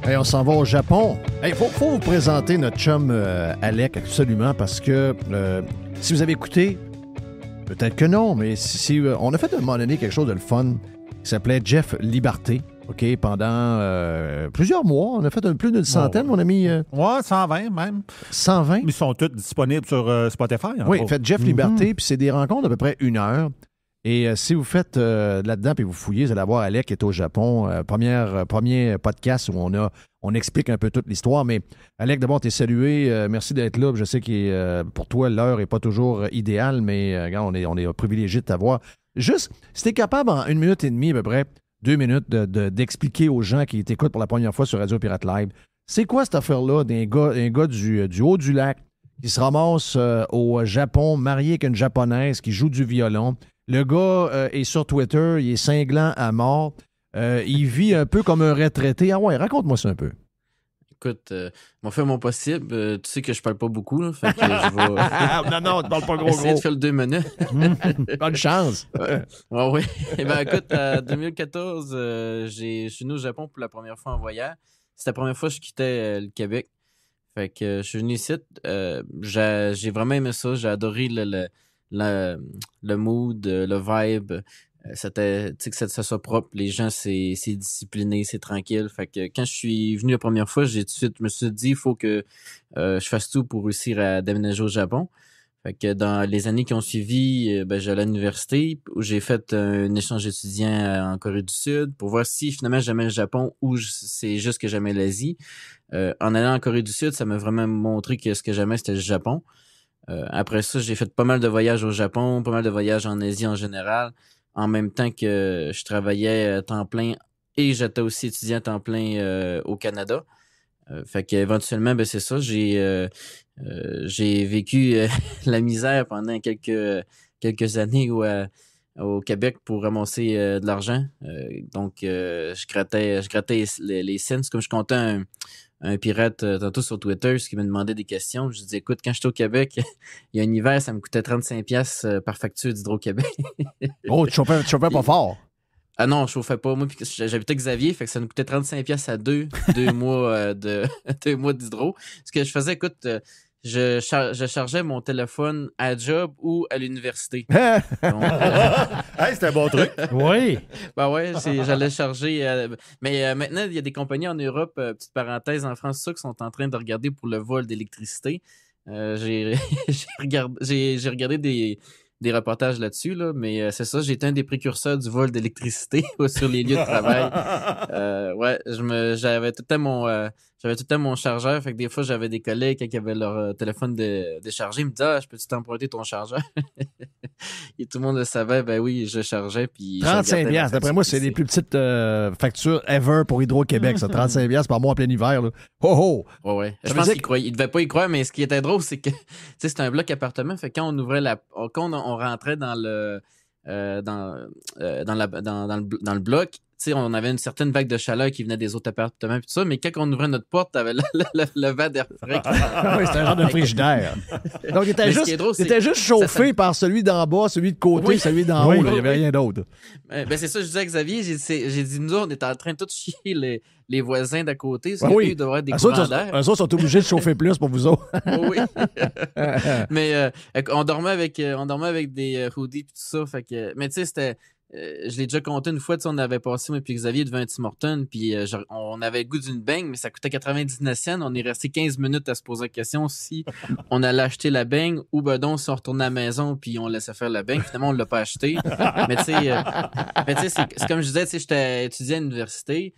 Hey, on s'en va au Japon. Il hey, faut, vous présenter notre chum euh, Alec absolument parce que euh, si vous avez écouté, peut-être que non, mais si, euh, on a fait de un moment donné quelque chose de le fun qui s'appelait Jeff Liberté. OK, pendant euh, plusieurs mois. On a fait plus d'une centaine, mon ami. Euh, oui, 120 même. 120. Ils sont tous disponibles sur euh, Spotify. Oui, Fait Jeff Liberté, mhm. puis c'est des rencontres d'à peu près une heure. Et si vous faites là-dedans puis vous fouillez, vous allez voir Alec qui est au Japon. première, premier podcast où on a on explique un peu toute l'histoire. Mais Alec, d'abord, t'es salué. merci d'être là. Je sais que pour toi, l'heure n'est pas toujours idéale, mais on est, on est privilégié de t'avoir. Juste, si t'es capable en une minute et demie à peu près deux minutes d'expliquer de, d'expliquer aux gens qui t'écoutent pour la première fois sur Radio Pirate Live, c'est quoi cette affaire-là d'un gars, gars euh, du, haut du lac qui se ramasse euh, au Japon, marié avec une japonaise qui joue du violon. Le gars euh, est sur Twitter, il est cinglant à mort. il vit un peu comme un retraité. Ah ouais, raconte-moi ça un peu écoute, euh, m'ont fait mon possible. Euh, tu sais que je parle pas beaucoup, non, non, tu parles pas gros, gros. de faire le deux minutes. Bonne chance. ouais, oui. Eh ben, écoute, en 2014, euh, je suis venu au Japon pour la première fois en voyage. C'était la première fois que je quittais euh, le Québec. Fait que je suis venu ici. j'ai, vraiment aimé ça. J'ai adoré le, le, le mood, le vibe c'était euh, tu sais que ça soit propre les gens c'est discipliné c'est tranquille fait que quand je suis venu la première fois j'ai tout de suite je me suis dit il faut que euh, je fasse tout pour réussir à déménager au Japon fait que dans les années qui ont suivi euh, ben j'allais à l'université où j'ai fait un échange étudiant en Corée du Sud pour voir si finalement j'aimais le Japon ou c'est juste que j'aimais l'Asie en allant en Corée du Sud ça m'a vraiment montré que ce que j'aimais c'était le Japon après ça j'ai fait pas mal de voyages au Japon pas mal de voyages en Asie en général en même temps que je travaillais à euh, temps plein et j'étais aussi étudiant à temps plein euh, au Canada. Euh, fait qu'éventuellement, ben c'est ça, j'ai j'ai vécu la misère pendant quelques, quelques années au Québec pour ramasser de l'argent. donc, je grattais, je grattais les, les c'est comme je comptais un, un pirate euh, tantôt sur Twitter qui me demandait des questions. Je dis écoute, quand j'étais au Québec, il y a un hiver, ça me coûtait 35$ euh, par facture d'Hydro-Québec. oh, tu chauffais, chauffais pas fort. Ah non, je chauffais pas. Moi, j'habitais Xavier, fait que ça nous coûtait 35$ à deux, deux mois euh, de deux mois d'hydro. Ce que je faisais, écoute, je, je, chargeais mon téléphone à job ou à l'université. Euh, hey, c'était un bon truc. oui. Ben ouais, j'allais charger. Euh, mais euh, maintenant, il y a des compagnies en Europe, petite parenthèse, en France, ça, qui sont en train de regarder pour le vol d'électricité. j'ai regardé des, reportages là-dessus, là, mais c'est ça, j'étais un des précurseurs du vol d'électricité sur les lieux de travail. ouais, j'avais tout à mon j'avais tout le temps mon chargeur. Fait que des fois, j'avais des collègues qui avaient leur euh, téléphone déchargé. Ils me disaient Ah, je peux-tu t'emprunter ton chargeur Et tout le monde le savait. Ben oui, je chargeais. Puis 35$. D'après moi, c'est les plus petites euh, factures ever pour Hydro-Québec. ça, 35$ par mois en plein hiver. Là. ho! Ouais, Je pense qu'ils ne devaient pas y croire, mais ce qui était drôle, c'est que c'est un bloc appartement. Fait quand on ouvrait la. Quand on, rentrait dans le. Euh, dans, dans, dans, le, dans le bloc, on avait une certaine vague de chaleur qui venait des autres appartements tout ça, mais quand on ouvrait notre porte, t'avais le, vent d'air frais. oui, ah, c'était un genre de frigidaire. Donc, il était juste, chauffé par celui d'en bas, celui de côté, celui d'en haut. il n'y avait rien d'autre. Euh, ben, c'est ça, je disais à Xavier, j'ai dit, nous, on est en train de tout chier les, voisins d'à côté. Ah oui, ils avoir des eux sont obligés de chauffer plus pour vous autres. oui. mais euh, on, dormait avec, euh, on dormait avec des hoodies et tout ça. Fait que, mais tu sais, c'était euh, je l'ai déjà compté une fois, on avait passé, moi, puis Xavier devant Tim Morton, puis euh, on avait le goût d'une beigne, mais ça coûtait 99 cents. On est resté 15 minutes à se poser la question si on allait acheter la beigne ou ben donc si on retournait à la maison puis on laissait faire la beigne. Finalement, on l'a pas acheté. mais tu sais, euh, c'est comme je disais, j'étais étudiant à l'université,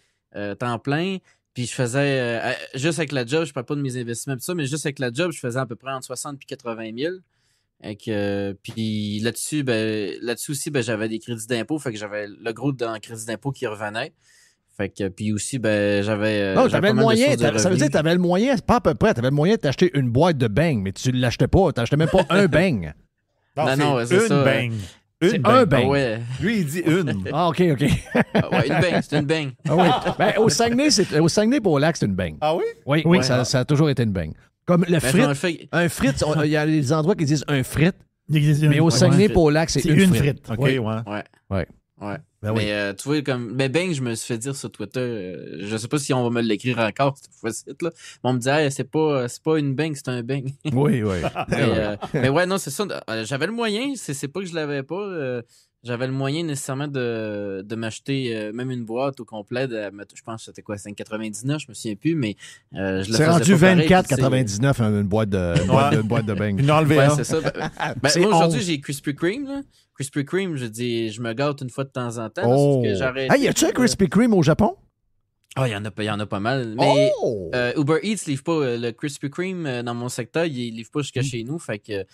temps plein, puis je faisais, juste avec la job, je parle pas de mes investissements, tout ça, mais juste avec la job, je faisais à peu près entre 60 et 80 000. Euh, puis là-dessus, ben, là-dessus aussi, ben, j'avais des crédits d'impôt. Fait que j'avais le gros dans crédit d'impôt qui revenait. Fait que, puis aussi, ben, j'avais. Euh, non, j'avais le moyen. Ça veut dire que t'avais le moyen, pas à peu près, t'avais le moyen de t'acheter une boîte de bang, mais tu l'achetais pas. tu n'achetais même pas un bang. Non, non, c'est ça. Bang. Une Un bang. Lui, il dit une. Ah, OK, OK. Ah, ouais, une bang, c'est une bang. Ah oui. Ben, au Saguenay, au Saguenay, pour lac, c'est une bang. Ah oui? Oui, oui ça, ça, a toujours été une bang. Comme le ben, frit. Un, frit, il y a des endroits qui disent un frit. Mais au Saguenay-Pau-Lac, c'est une, une frite. OK, ouais. Ouais. ouais. Ben mais euh, tu vois, comme. mais ben, je me suis fait dire sur Twitter, je euh, je sais pas si on va me l'écrire encore cette fois-ci, là. Mais on me dit c'est pas, euh, pas une bang, c'est un bang. oui, oui. mais, mais, ouais, non, c'est ça. J'avais le moyen, c'est pas que je l'avais pas j'avais le moyen nécessairement de, de m'acheter euh, même une boîte au complet. De, je pense que c'était quoi, 5,99, je me souviens plus, mais je euh, je le C'est rendu 24,99 hein, une boîte de, une boîte de, hein. c'est ça. Ben, ben, aujourd'hui, j'ai Krispy Kreme. Là. Krispy Kreme, je dis, je me gâte une fois de temps en temps. ah, y a-tu un Krispy Kreme au Japon? Ah, il y, en a, y en a pas mal. Mais oh! euh, Uber Eats livre pas le Krispy Kreme dans mon secteur, il livre pas jusqu'à hmm. chez nous. Fait que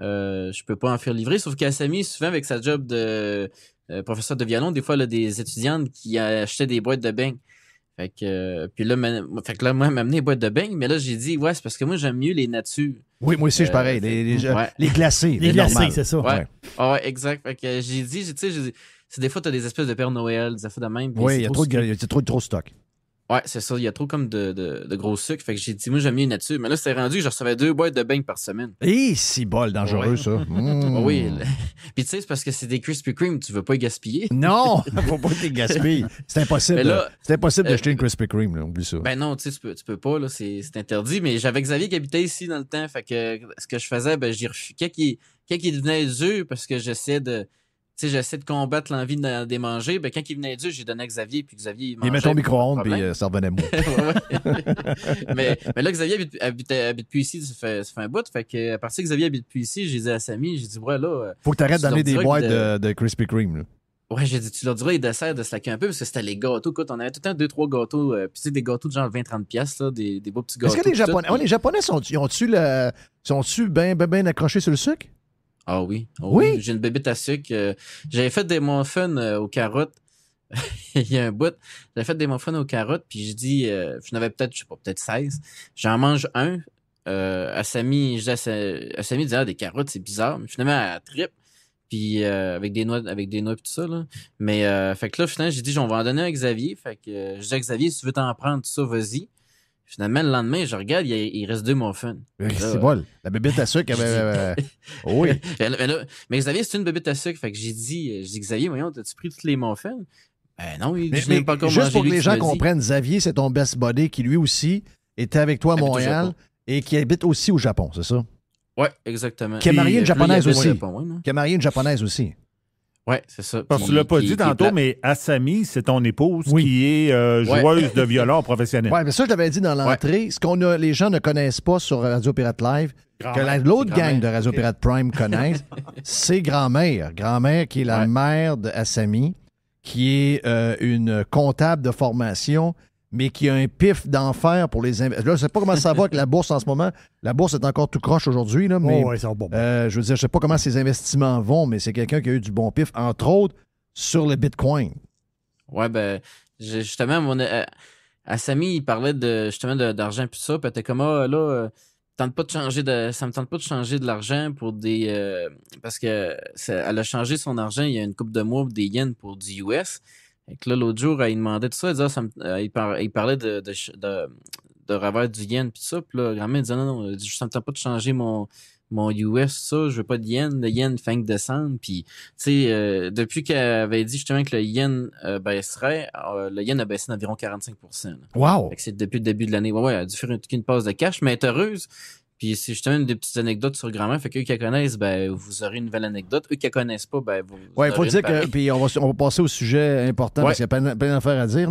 euh, je peux pas en faire livrer. Sauf Samy, souvent avec sa job de euh, professeur de violon, des fois, a des étudiantes qui achetaient des boîtes de beignes. Fait que, euh, puis là, ma, fait que moi, des boîtes de beignes, mais là, j'ai dit, ouais, c'est parce que moi, j'aime mieux les natures. Oui, moi aussi, je pareil. Les, les, glacés. Les, glacés, c'est ça. Ouais. Ah ouais. exact. Fait que j'ai dit, tu sais, c'est des fois, t'as des espèces de Père Noël, des affaires de même. Oui, il y a trop de, trop, trop de stock. Ouais, c'est ça. Il y a trop comme de, de, gros sucre. Fait que j'ai dit, moi, j'aime mieux nature. Mais là, c'est rendu que je recevais deux boîtes de bain par semaine. Hé, eh, si bol, dangereux, ça. Mmh. Oui. Puis tu sais, c'est parce que c'est des Krispy Kreme. Tu veux pas y gaspiller. Non, faut pas que tu C'est impossible. C'est impossible d'acheter une euh, Krispy Kreme. Là. Oublie ça. Ben non, tu sais, peux, tu peux pas. là C'est interdit. Mais j'avais Xavier qui habitait ici dans le temps. Fait que ce que je faisais, ben, j'y refusais. Quand qui quand il devenait dur, parce que j'essaie de sais, j'essaie de combattre l'envie de démanger. Ben, quand il venait du, j'ai donné à Xavier, puis Xavier, il mangeait. Il met micro-ondes, puis euh, ça revenait moi. mais, là, Xavier habite, habite, plus ici, ça fait, ça fait, un bout. Fait que, à partir que Xavier habite plus ici, j'ai dit à Samy, j'ai dit, ouais, là. Euh, Faut que t'arrêtes d'amener des boîtes de, Krispy Kreme, Ouais, j'ai dit, tu leur diras les desserts de slacker un peu, parce que c'était les gâteaux. on avait tout le temps deux, trois gâteaux, euh, puis c'est des gâteaux de genre 20-30 pièces des, des beaux petits gâteaux. Est-ce que les Japonais, les Japonais sont-tu bien accrochés sur le sucre? Ah oh oui. oui. J'ai une bébête à sucre. Euh, j'avais fait des muffins euh, aux carottes. il y a un bout. J'avais fait des muffins aux carottes, puis je dis, euh, je n'avais peut-être, je sais pas, peut-être 16. J'en mange un. Euh, à Samy, je dis à, ah, des carottes, c'est bizarre. Mais finalement, elle, trip. Puis euh, avec des noix, avec des noix et tout ça. Là. Mais fait que là, finalement, j'ai dit, on va en donner à Xavier. Fait que je dis à Xavier, si tu veux t'en prendre, tout ça, vas-y. Finalement, le lendemain, je regarde, il, reste deux muffins. C'est bol La bébête à sucre, oui. mais, Xavier, c'est une bébête à sucre. Fait que j'ai dit, Xavier, voyons, as-tu pris toutes les muffins? Ben non, il, je n'ai pas encore Juste pour que les gens comprennent, Xavier, c'est ton best buddy qui lui aussi était avec toi à Montréal et qui habite aussi au Japon, c'est ça? Oui, exactement. Qui a euh, marié une japonaise aussi. Qui a marié une japonaise aussi. Oui, c'est ça. Parce que tu ne l'as pas dit tantôt, mais Asami, c'est ton épouse qui est euh, joueuse de violon professionnelle. Oui, mais ça, je l'avais dit dans l'entrée. Ce qu'on les gens ne connaissent pas sur Radio Pirate Live, que l'autre gang de Radio Pirate Prime connaissent, c'est Grand-mère. Grand-mère qui est la mère mère d'Assami, qui est euh, une comptable de formation mais qui a un pif d'enfer pour les investisseurs. Là, je ne sais pas comment ça va avec la bourse en ce moment. La bourse est encore tout croche aujourd'hui, là, mais oh, euh, je veux dire, je ne sais pas comment ces investissements vont, mais c'est quelqu'un qui a eu du bon pif, entre autres sur le Bitcoin. Ouais, ben, justement, mon, euh, à, Samy, il parlait de, justement d'argent tout ça, puis t'es comme, ah, là, euh, ça tente pas de changer de, ça me tente pas de changer de l'argent pour des, parce que elle a changé son argent il y a une coupe de mois des yens pour du US. Et que là, l'autre jour, il demandait tout ça. Ah, euh, il, disait, ça il, parlait de, de, de, de revers du yen, puis ça. Puis là, grand-mère disait non, non, je ne pas de changer mon, mon US, ça, je veux pas de yen, le yen fin que descendre. Puis, tu sais, euh, depuis qu'elle avait dit justement que le yen euh, baisserait, le yen a baissé d'environ 45 C'est depuis le début de l'année. Ouais, ouais, elle a dû faire une, une pause de cash, mais elle est heureuse si c'est justement une des petites anecdotes sur grand-mère. Fait qu'eux qui la connaissent, ben, vous aurez une nouvelle anecdote. Eux qui la connaissent pas, ben, vous. Oui, il faut dire que. Puis on va, passer au sujet important parce qu'il y a plein, d'affaires à dire.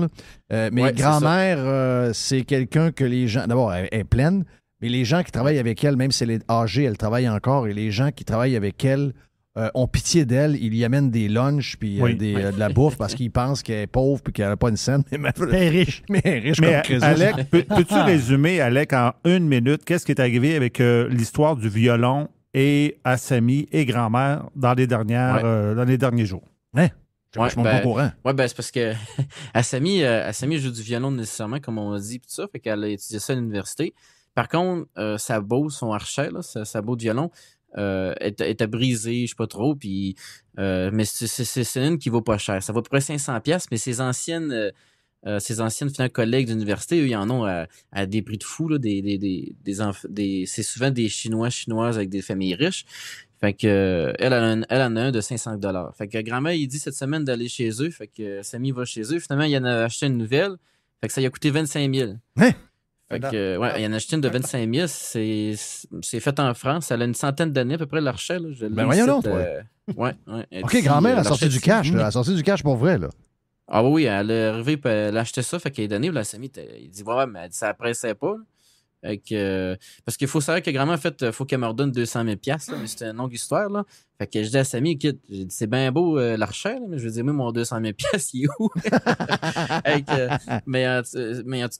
Euh, mais grand-mère, euh, c'est quelqu'un que les gens. D'abord, elle est pleine, mais les gens qui travaillent avec elle, même si elle est âgée, elle travaille encore. Et les gens qui travaillent avec elle euh, ont pitié d'elle, ils y amènent des lunchs puis euh, euh, de la bouffe parce qu'ils pensent qu'elle est pauvre puis qu'elle n'a pas une scène. Mais elle est riche. Mais elle est riche mais comme Alec, peux, tu ah. résumer, Alec, en une minute, qu'est-ce qui est arrivé avec l'histoire du violon et Assami et grand-mère dans les, dernières, derniers jours? Hein? Ouais, je suis pas ben, au courant. Ouais, ben, c'est parce que Assami, Assami joue du violon nécessairement, comme on dit, tout ça, fait qu'elle a étudié ça à l'université. Par contre, sa beau, son archet, là, sa, sa beau de violon, euh, est à briser, je sais pas trop. Puis, euh, mais c'est une qui vaut pas cher. Ça vaut à peu près 500 pièces, mais ses anciennes, euh, euh anciennes finalement, collègues d'université, eux, ils en ont à, des prix de fou. des, des, des, des, c'est souvent des Chinois, Chinoises avec des familles riches. Fait que elle, en a, un de 500 dollars. Fait que grand-mère, il dit cette semaine d'aller chez eux. Fait que Samy va chez eux. Finalement, il en a acheté une nouvelle. Fait que ça lui a coûté 25 000. Fait que, ouais, il y en a acheté une de 25 000. C'est fait en France. Elle a une centaine d'années à peu près, l'archet. Ben voyons donc, euh, ouais. ouais OK, grand-mère a sorti du cash. Là, elle a sorti du cash pour vrai. là. Ah oui, elle est arrivée, et elle a acheté ça. Fait qu'elle est donnée. La elle il dit Ouais, mais ça ne pressait pas. Euh, parce qu'il faut savoir que grand-mère, en fait, euh, faut qu'elle me redonne 200 000 là, mais c'était une longue histoire. Là. Fait que je dis à Samy, c'est bien beau euh, l'archet, mais je veux dire, moi, mon 200 000 il est où? Euh, mais, en tout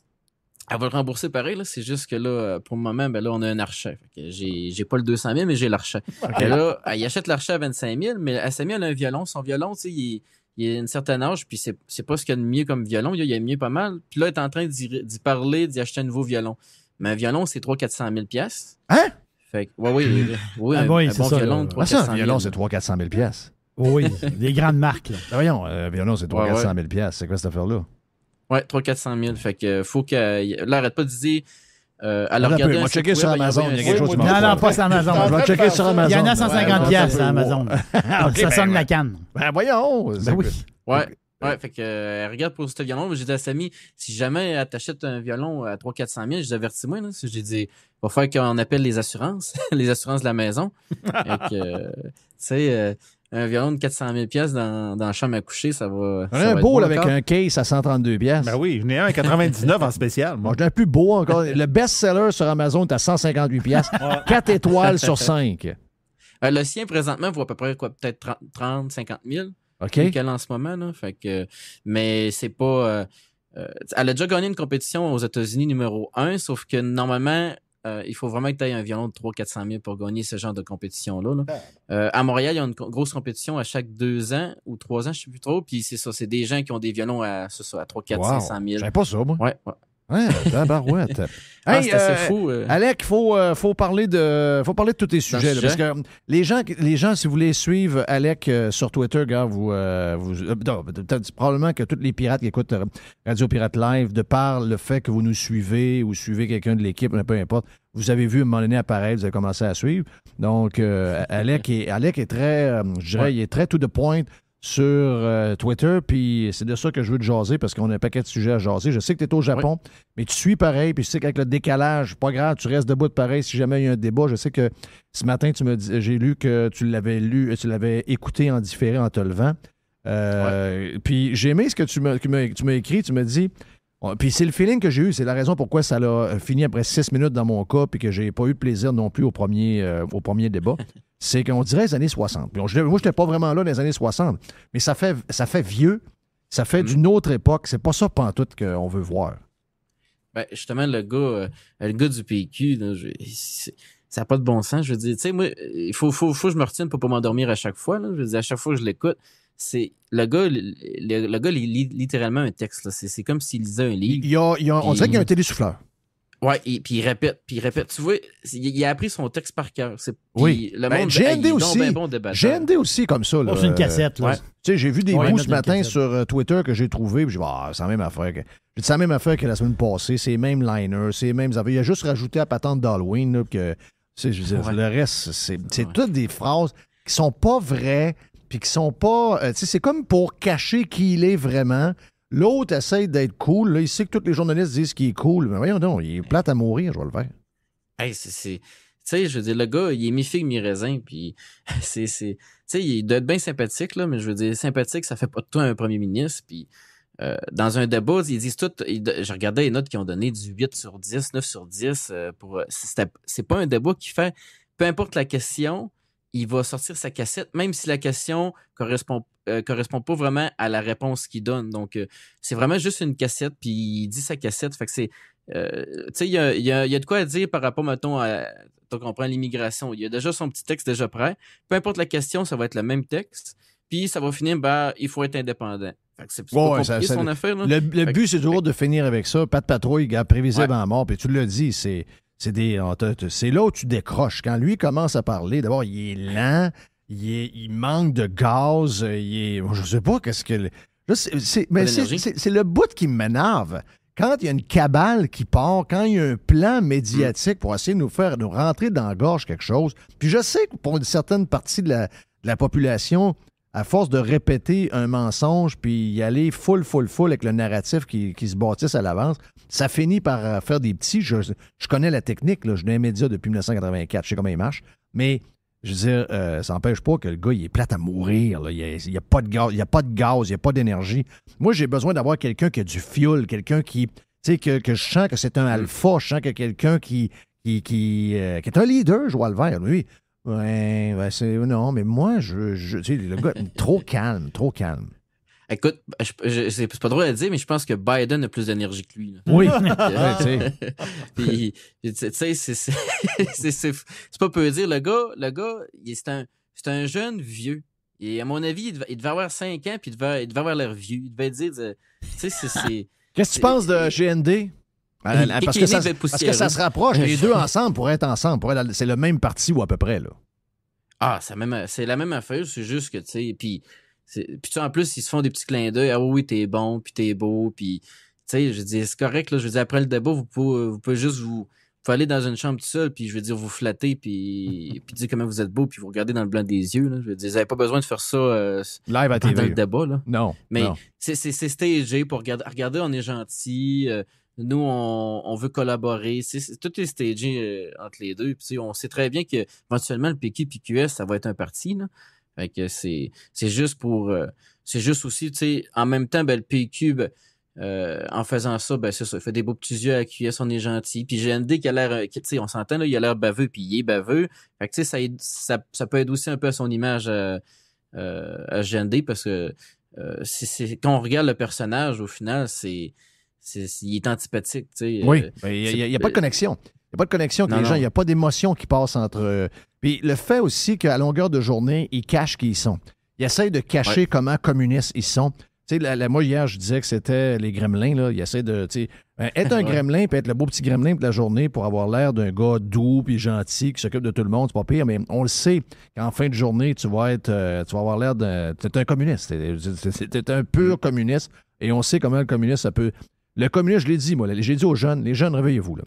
elle va le rembourser pareil, là. C'est juste que là, pour le moment, ben là, on a un archet. J'ai pas le 200 000, mais j'ai l'archet. Là, elle achète l'archet à 25 000, mais à s'est elle a un violon. Son violon, tu sais, il, il a une certaine âge, puis c'est, c'est pas ce qu'il y a de mieux comme violon. Il y a mieux pas mal. Puis là, elle est en train d'y, parler, d'y acheter un nouveau violon. Mais un violon, c'est 300-400 000 pièces. Hein? Fait que, ouais, oui, oui, un, bon violon, 3 c'est 300-400 000 pièces. Oui, des grandes marques. Ben voyons, euh, un violon, c'est 300-400 000 pièces. C'est quoi cette affaire-là? Oui, 300-400 000. Fait que euh, faut qu'elle. Là, arrête pas de dire. Euh, alors, on va checker sur Amazon. non, non, pas sur Amazon. Je vais checker sur Amazon. Il y en a 150 pièces sur Amazon. Ah, ça ben sonne la canne. Ben voyons. Ben oui. Ouais. fait que elle euh, regarde pour ce violon. J'ai dit à Samy, si jamais elle t'achète un violon à 3 400 000, je averti moi. j'ai dit, va falloir qu'on appelle les assurances, les assurances de la maison. fait que, euh, tu sais, un violon de 400 000 pièces dans, dans la chambre à coucher, ça va. Ça un beau avec un case à 132 pièces. Ben oui, j'en ai un 99 en spécial. Moi, j'en ai plus beau encore. Le best-seller sur Amazon est à 158 pièces, 4 étoiles sur 5. Euh, le sien, présentement, vaut à peu près quoi, peut-être 30, 50 000. OK. Quel en ce moment, là. Fait que, mais c'est pas. Euh, euh, elle a déjà gagné une compétition aux États-Unis numéro 1, sauf que normalement, euh, il faut vraiment que tu aies un violon de 3 400 000 pour gagner ce genre de compétition-là. Ben. Euh, à Montréal, il y a une grosse compétition à chaque deux ans ou trois ans, je ne sais plus trop. Puis c'est ça, c'est des gens qui ont des violons à, ça, à 3 400 pas ça, moi. ouais. Ouais, ah, c'est euh, fou. Euh. Alec, il faut, euh, faut, parler de, faut parler de tous tes sujets. parce que les gens, si vous voulez suivre Alec sur Twitter, vous, probablement que tous les pirates qui écoutent Radio Pirate Live, de par le fait que vous nous suivez ou suivez quelqu'un de l'équipe, peu importe, vous avez vu à un moment donné apparaître, vous avez commencé à suivre. Donc, Alec, est, Alec est très, je dirais, il est très tout de pointe sur euh, Twitter, puis c'est de ça que je veux te jaser parce qu'on a un paquet de sujets à jaser. Je sais que tu es au Japon, mais tu suis pareil, puis je sais qu'avec le décalage, pas grave, tu restes debout de pareil si jamais il y a un débat. Je sais que ce matin, tu me j'ai lu que tu l'avais lu, euh, tu l'avais écouté en différé en te levant. Euh, puis j'ai aimé ce que tu m'as tu écrit, tu m'as dit. Puis c'est le feeling que j'ai eu, c'est la raison pourquoi ça a fini après six minutes dans mon cas, puis que j'ai pas eu de plaisir non plus au premier, au premier débat. c'est qu'on dirait les années 60. moi, je n'étais pas vraiment là dans les années 60, mais ça fait, ça fait vieux, ça fait mhm. d'une autre époque. C'est pas ça, pantoute, qu'on veut voir. Ben, justement, le gars, euh, le gars du PQ, ça n'a pas de bon sens. Je veux dire, tu sais, moi, il faut, faut, que je me retienne pour pas m'endormir à chaque fois. Je veux dire, à chaque fois que je l'écoute, c'est le gars, il lit littéralement un texte. C'est comme s'il lisait un livre. on dirait qu'il y a un télésouffleur. Ouais, et puis il répète, puis il répète. Tu vois, il, a appris son texte par cœur. Oui. Le ben, monde, GND hey, aussi. J'ai ben GND aussi comme ça. Là. Oh, c'est une cassette. Là. Tu sais, j'ai vu des ouais, ce matin sur euh, Twitter que j'ai trouvé, puis je ah, c'est la même affaire. Que... C'est la même affaire que la semaine passée. C'est les mêmes liners, c'est les mêmes Il a juste rajouté à patente d'Halloween là, que le reste, c'est, toutes des phrases qui sont pas vraies, puis qui sont pas. Euh, tu sais, c'est comme pour cacher qui il est vraiment. L'autre essaie d'être cool. Là, il sait que tous les journalistes disent qu'il est cool. Mais voyons donc, il est plate à mourir, je vais le faire. Hey, c'est. Tu sais, je veux dire, le gars, il est mi-figue, mi-raisin, puis c'est... Tu sais, il doit être bien sympathique, là, mais je veux dire, sympathique, ça fait pas de toi un premier ministre, puis euh, dans un débat, ils disent tout... je regardais les notes qui ont donné du 8 sur 10, 9 sur 10, Ce euh, pour... Euh, c'est pas un débat qui fait... Peu importe la question, il va sortir sa cassette, même si la question correspond euh, correspond pas vraiment à la réponse qu'il donne. Donc, euh, c'est vraiment juste une cassette, puis il dit sa cassette. Fait que c'est. Euh, tu sais, il y a, y, a, y a, de quoi à dire par rapport, mettons, à. Donc, prend l'immigration. Il y a déjà son petit texte déjà prêt. Peu importe la question, ça va être le même texte. Puis ça va finir, ben, il faut être indépendant. Fait que c'est son affaire. Là. Le, but, c'est toujours de finir avec ça. Pas de patrouille, gars, prévisible en mort. Puis tu l'as dit, c'est c'est là où tu décroches. Quand lui commence à parler, d'abord, il est lent, il, il, manque de gaz, euh, il est. Je sais pas qu'est-ce que. C'est le bout qui m'énerve. Quand il y a une cabale qui part, quand il y a un plan médiatique pour essayer de nous faire rentrer dans la gorge quelque chose, puis je sais que pour une certaine partie de la population, à force de répéter un mensonge puis y aller full, full, full avec le narratif qui, qui se bâtisse à l'avance, ça finit par euh, faire des petits. Je, je connais la technique, là, je l'ai m'édia depuis 1984, je sais comment il marche, mais je veux dire, euh, ça n'empêche pas que le gars, il est plate à mourir. Il n'y a, il a, pas de gaz, il n'y a pas d'énergie. Moi, j'ai besoin d'avoir quelqu'un qui a du fioul, quelqu'un qui. Tu sais, que, que, je sens que c'est un mm. alpha, je sens que quelqu'un qui, qui, qui, euh, qui, est un leader, le Vert, lui. Ouais, ben, c'est. Non, mais moi, je. tu sais, le gars, trop calme, trop calme. Écoute, c'est pas drôle à dire, mais je pense que Biden a plus d'énergie que lui. Oui, Oui. sais. tu sais, c'est pas peu dire. Le gars, le gars c'est un, un jeune vieux. Et à mon avis, il devait, avoir 5 ans, puis il devait, avoir l'air vieux. Il devait dire. Tu sais, c'est. Qu'est-ce que tu penses de GND? Ah, parce, parce, que ça, se rapproche, les deux ensemble pourraient être ensemble. c'est le même parti ou à peu près. Là. Ah, c'est la même affaire, c'est juste que, tu sais, puis, puis en plus, ils se font des petits clins d'œil. Ah oui, t'es bon, puis t'es beau, puis, tu sais, je dis, c'est correct, là, je dis, après le débat, vous pouvez, juste vous, vous aller dans une chambre tout seul, puis je veux dire, vous flatter, puis, puis dire comment vous êtes beau, puis vous regardez dans le blanc des yeux. Je veux dire, vous n'avez pas besoin de faire ça euh, live à Non. Mais c'est stagé pour regarder, on est gentil. Euh, nous, on, on veut collaborer. C'est, tout est stagé euh, entre les deux. Puis, on sait très bien que éventuellement le PQ et QS, ça va être un parti. Là. Fait que c'est, c'est juste pour. Euh, c'est juste aussi, tu sais, en même temps, ben, le PQ, ben, euh, en faisant ça, ben ça, fait des beaux petits yeux à QS, on est gentil. Puis GND qui a l'air, tu sais, on s'entend, là, il a l'air baveux, puis il est baveux. Fait que, tu sais, ça, ça, peut aider aussi un peu à son image à, à GND parce que c'est, quand on regarde le personnage, au final, c'est il est antipathique. Tu sais, oui, euh, il n'y a, pas de connexion. Il n'y a pas de connexion les gens. Il n'y a pas d'émotion qui passe entre. Euh, puis le fait aussi qu'à longueur de journée, ils cachent qui ils sont. Ils essayent de cacher comment communistes ils sont. Tu sais, la, moi, hier, je disais que c'était les gremlins. Là. Ils essayent de. Hein, être un gremlin être le beau petit gremlin de la journée pour avoir l'air d'un gars doux puis gentil qui s'occupe de tout le monde, c'est pas pire, mais on le sait qu'en fin de journée, tu vas être. Euh, tu vas avoir l'air d'un. un communiste. Tu un pur mm. communiste. Et on sait comment le communiste, ça peut le communiste, je l'ai dit, moi, j'ai dit aux jeunes, les jeunes, réveillez-vous.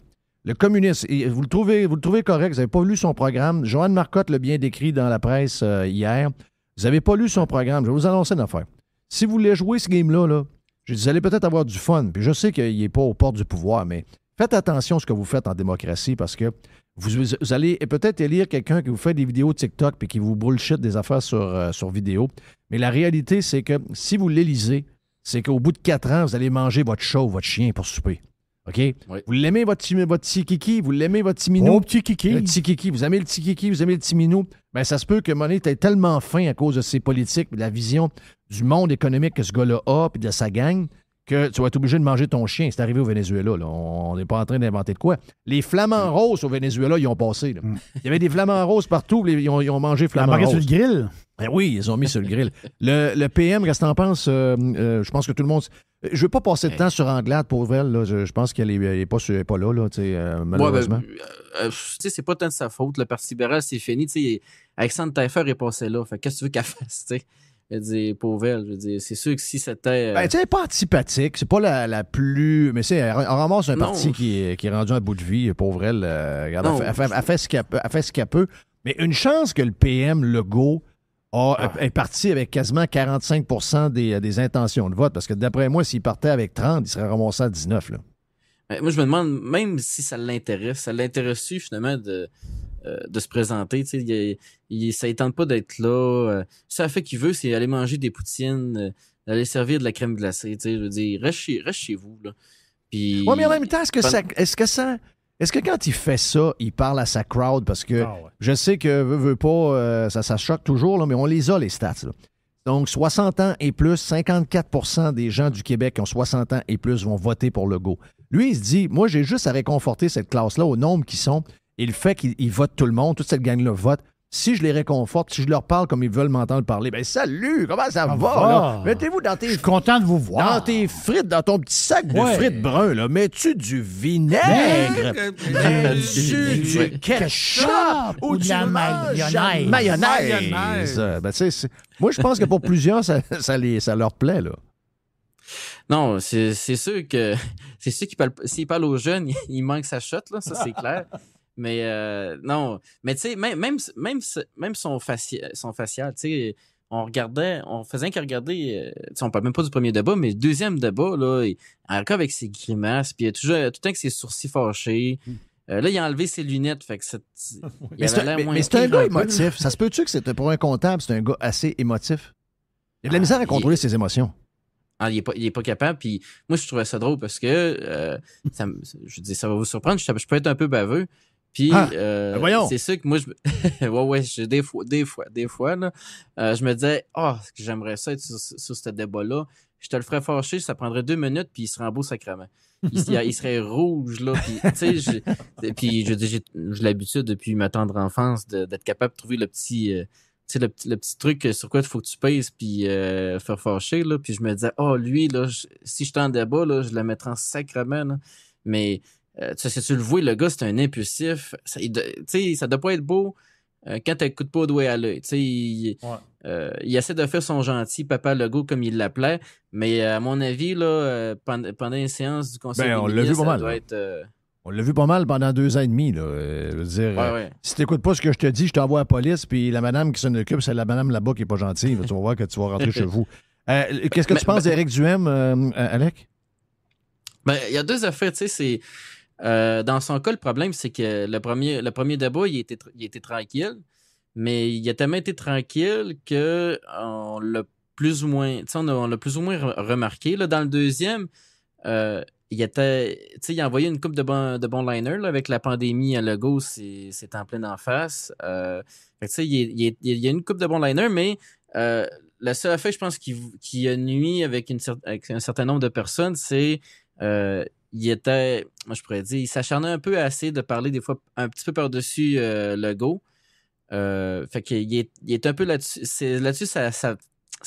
Le communiste, vous, le trouvez, vous le trouvez correct, vous n'avez pas lu son programme. Joanne Marcotte l'a bien décrit dans la presse euh, hier. Vous n'avez pas lu son programme, je vais vous annoncer une affaire. Si vous voulez jouer ce game-là, là, je vous allez peut-être avoir du fun. Puis je sais qu'il n'est pas aux portes du pouvoir, mais faites attention à ce que vous faites en démocratie parce que vous, allez peut-être élire quelqu'un qui vous fait des vidéos TikTok et qui vous bullshit des affaires sur, euh, sur vidéo. Mais la réalité, c'est que si vous l'élisez, c'est qu'au bout de quatre ans, vous allez manger votre chat ou votre chien pour souper. OK? Vous l'aimez, votre petit, kiki, vous l'aimez, votre petit Mon petit kiki. Le petit kiki. Vous aimez le petit kiki, vous aimez le petit minou. Ben, ça se peut que Monet est tellement fin à cause de ses politiques, de la vision du monde économique que ce gars-là a, puis de sa gang, que tu vas être obligé de manger ton chien. C'est arrivé au Venezuela. On n'est pas en train d'inventer de quoi. Les flamants mm. roses au Venezuela, ils ont passé. Mm. Il y avait des flamants roses partout. Ils ont, ils ont mangé flamants roses. sur le grill. Ben oui, ils ont mis sur le grill. Le, PM, qu'est-ce que t'en penses? Euh, euh, je pense que tout le monde... Je ne veux pas passer de temps sur Anglade, pour elle. Là. Je, pense qu'elle n'est pas, là, là euh, ben, malheureusement. c'est pas tant de sa faute. Le Parti libéral, c'est fini. Alexandre Taillefer est passé là. Qu'est-ce que tu veux qu'elle fasse? je veux Pauvel, je veux dire, c'est sûr que si c'était. Euh, ben, tu sais, pas antipathique, c'est pas la, plus. Mais c'est, on ramasse un parti qui, qui, est rendu à bout de vie, pauvre elle. fait, ce qu'elle peut, Mais une chance que le PM Legault ait est ah. parti avec quasiment 45 des, intentions de vote, parce que d'après moi, s'il partait avec 30, il serait remonté à 19. Ben, moi, je me demande, même si ça l'intéresse, ça l'intéresse-tu finalement de euh, de se présenter. Tu sais, il, ça ne tente pas d'être là. Euh, ça fait qu'il veut, c'est aller manger des poutines, euh, aller servir de la crème glacée. Tu sais, je veux dire, reste chez, vous. Là. Puis, mais en même temps, est-ce que, ça, est-ce que ça est-ce que quand il fait ça, il parle à sa crowd? Parce que ah, je sais que veut, pas, ça, ça choque toujours, mais on les a, les stats. Donc, 60 ans et plus, 54 des gens du Québec qui ont 60 ans et plus vont voter pour le go. Lui, il se dit, moi, j'ai juste à réconforter cette classe-là au nombre qui sont. Et le fait qu'ils votent tout le monde, toute cette gang-là vote, si je les réconforte, si je leur parle comme ils veulent m'entendre parler, ben salut, comment ça, ah, va? Mettez-vous dans tes. Je suis content de vous voir. Dans tes frites, dans ton petit sac de frites brun, Mets-tu du vinaigre? Mets-tu du, ketchup? Ou, de la mayonnaise? Mayonnaise. Ben, moi, je pense que pour plusieurs, ça, ça, ça leur plaît, là. Non, c'est sûr que c'est sûr qu'ils parlent, s'ils parlent aux jeunes, il manque sa shot, là, ça c'est clair. Mais euh, non, mais tu sais, même, même, même, son, facial, euh, son facial, tu sais, on regardait, on faisait qu'à regarder, euh, on parle même pas du premier débat, mais le deuxième débat, là, avec ses grimaces, puis il toujours, tout le temps que ses sourcils fâchés. Hmm. là, il a enlevé ses lunettes, fait que c'est. mais c'est un, gars émotif. Ça se peut-tu que c'était pour un comptable, c'est un gars assez émotif? Il a de la ah, misère à contrôler ses émotions. Ah, il, est pas, il est pas capable. Puis moi, je trouvais ça drôle parce que, ça, je dis, ça va vous surprendre, je peux être un peu baveux. Puis, ah, euh, ben c'est sûr que moi, je... ouais, ouais, des fois, des fois, des fois, là, euh, je me disais, oh, j'aimerais ça être sur, ce débat-là. Je te le ferais fâcher, ça prendrait deux minutes, puis il serait en beau sacrement. Il, serait rouge, là. Puis, je, j'ai, l'habitude depuis ma tendre enfance d'être capable de trouver le petit. Euh, tu le, petit truc sur quoi il faut que tu pèses puis faire fâcher, là. Puis je me disais, oh, lui, là, si je t'en débat, là, je le mettrais en sacrement, Mais euh, tu tu le vois, le gars, c'est un impulsif. Tu sais, ça doit pas être beau euh, quand t'écoutes pas de doigt à l'œil. Il, euh, il essaie de faire son gentil papa Legault comme il l'appelait, mais à mon avis, là, pendant, une séance du conseil ben, on l'a vu pas mal, On l'a vu pas mal pendant deux ans et demi. Là. Je veux dire, Si t'écoutes pas ce que je te dis, je t'envoie à la police, puis la madame qui s'en occupe, c'est la madame là-bas qui est pas gentille. tu vas voir que tu vas rentrer chez vous. Qu'est-ce que tu penses ben, d'Éric Duhem, Alec? Ben, il y a deux affaires, tu sais, c'est euh, dans son cas, le problème, c'est que le premier, le premier il était, il était tranquille, mais il a tellement été tranquille qu'on l'a plus ou moins, on l'a plus ou moins remarqué. Là, dans le deuxième, euh, il était, il a envoyé une coupe de bons de bon liners avec la pandémie à Lego, c'est en pleine en face. Euh, il, y a une coupe de bon liner, mais euh, la seule affaire, je pense, qui, qui a nuit avec, une, avec un certain nombre de personnes, c'est euh, il était, moi je pourrais dire, il s'acharnait un peu assez de parler des fois un petit peu par-dessus euh, le go. Euh, fait qu'il est, il est un peu là-dessus. Là-dessus, ça,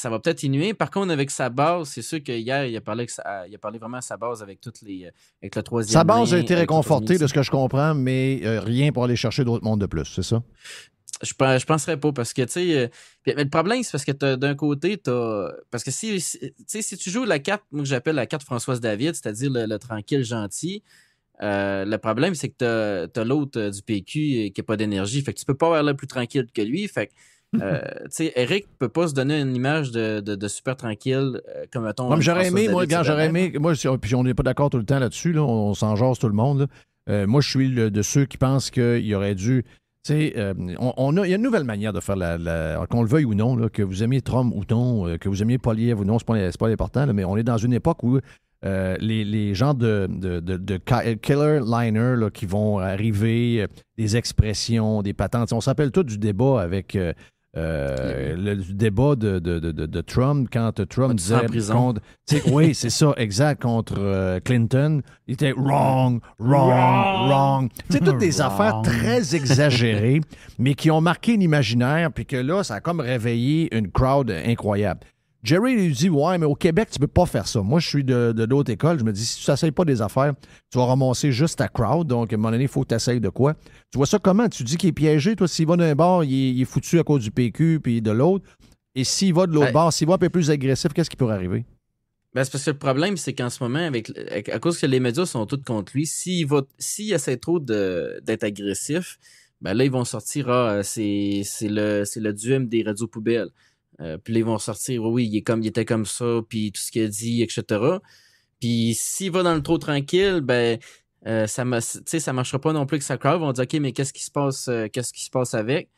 va peut-être innuer. Par contre, avec sa base, c'est sûr qu'hier, il a parlé que il a parlé vraiment à sa base avec toutes les avec le troisième. Sa base a été réconfortée de ce que je comprends, mais euh, rien pour aller chercher d'autres mondes de plus, c'est ça? Je, je penserais pas parce que, tu sais, euh, le problème, c'est parce que d'un côté, t'as. Parce que si, si tu joues la carte, moi, que j'appelle la carte Françoise David, c'est-à-dire le, tranquille gentil, euh, le problème, c'est que t'as as, l'autre euh, du PQ qui n'a pas d'énergie. Fait que tu peux pas avoir l'air plus tranquille que lui. Fait que. sais Eric peut pas se donner une image de, super tranquille comme un ton. j'aurais aimé, moi, j'aurais aimé, moi, puis on n'est pas d'accord tout le temps là-dessus, on, on tout le monde. moi, je suis de ceux qui pensent qu'il aurait dû c'est euh, on, a, il y a une nouvelle manière de faire la. qu'on le veuille ou non, que vous aimiez Trump ou non, euh, que vous aimiez Polier ou non, c'est pas, pas important, mais on est dans une époque où euh, les, gens de, killer liner qui vont arriver, des expressions, des patentes, on s'appelle tout du débat avec. Euh, le débat de, de, Trump, quand Trump disait oui, c'est ça, exact, contre euh, Clinton, il était wrong, wrong, wrong. wrong. C'est toutes des affaires très exagérées, mais qui ont marqué l'imaginaire, puis que là, ça a comme réveillé une crowd incroyable. Jerry lui dit Ouais, mais au Québec, tu peux pas faire ça. Moi, je suis de, de l'autre école. Je me dis Si tu n'essayes pas des affaires, tu vas ramasser juste à crowd. Donc, à un moment donné, il faut que tu essayes de quoi. Tu vois ça comment Tu dis qu'il est piégé. Toi, s'il va d'un bord, il est, foutu à cause du PQ puis de l'autre. Et s'il va de l'autre ben bord, s'il va un peu plus agressif, qu'est-ce qui pourrait arriver ben, c'est parce que le problème, c'est qu'en ce moment, avec, à cause que les médias sont tous contre lui, s'il va, s'il essaie trop d'être agressif, ben là, ils vont sortir, ah, c'est, le, c'est le duum des radios poubelles. Euh, puis ils vont sortir, oui, il, comme, il était comme ça, puis tout ce qu'il a dit, etc. Puis s'il va dans le trop tranquille, ben, euh, ça ne ça marchera pas non plus que sa crowd. vont dire, OK, mais qu'est-ce qui se passe, euh, qu'est-ce qui se passe avec?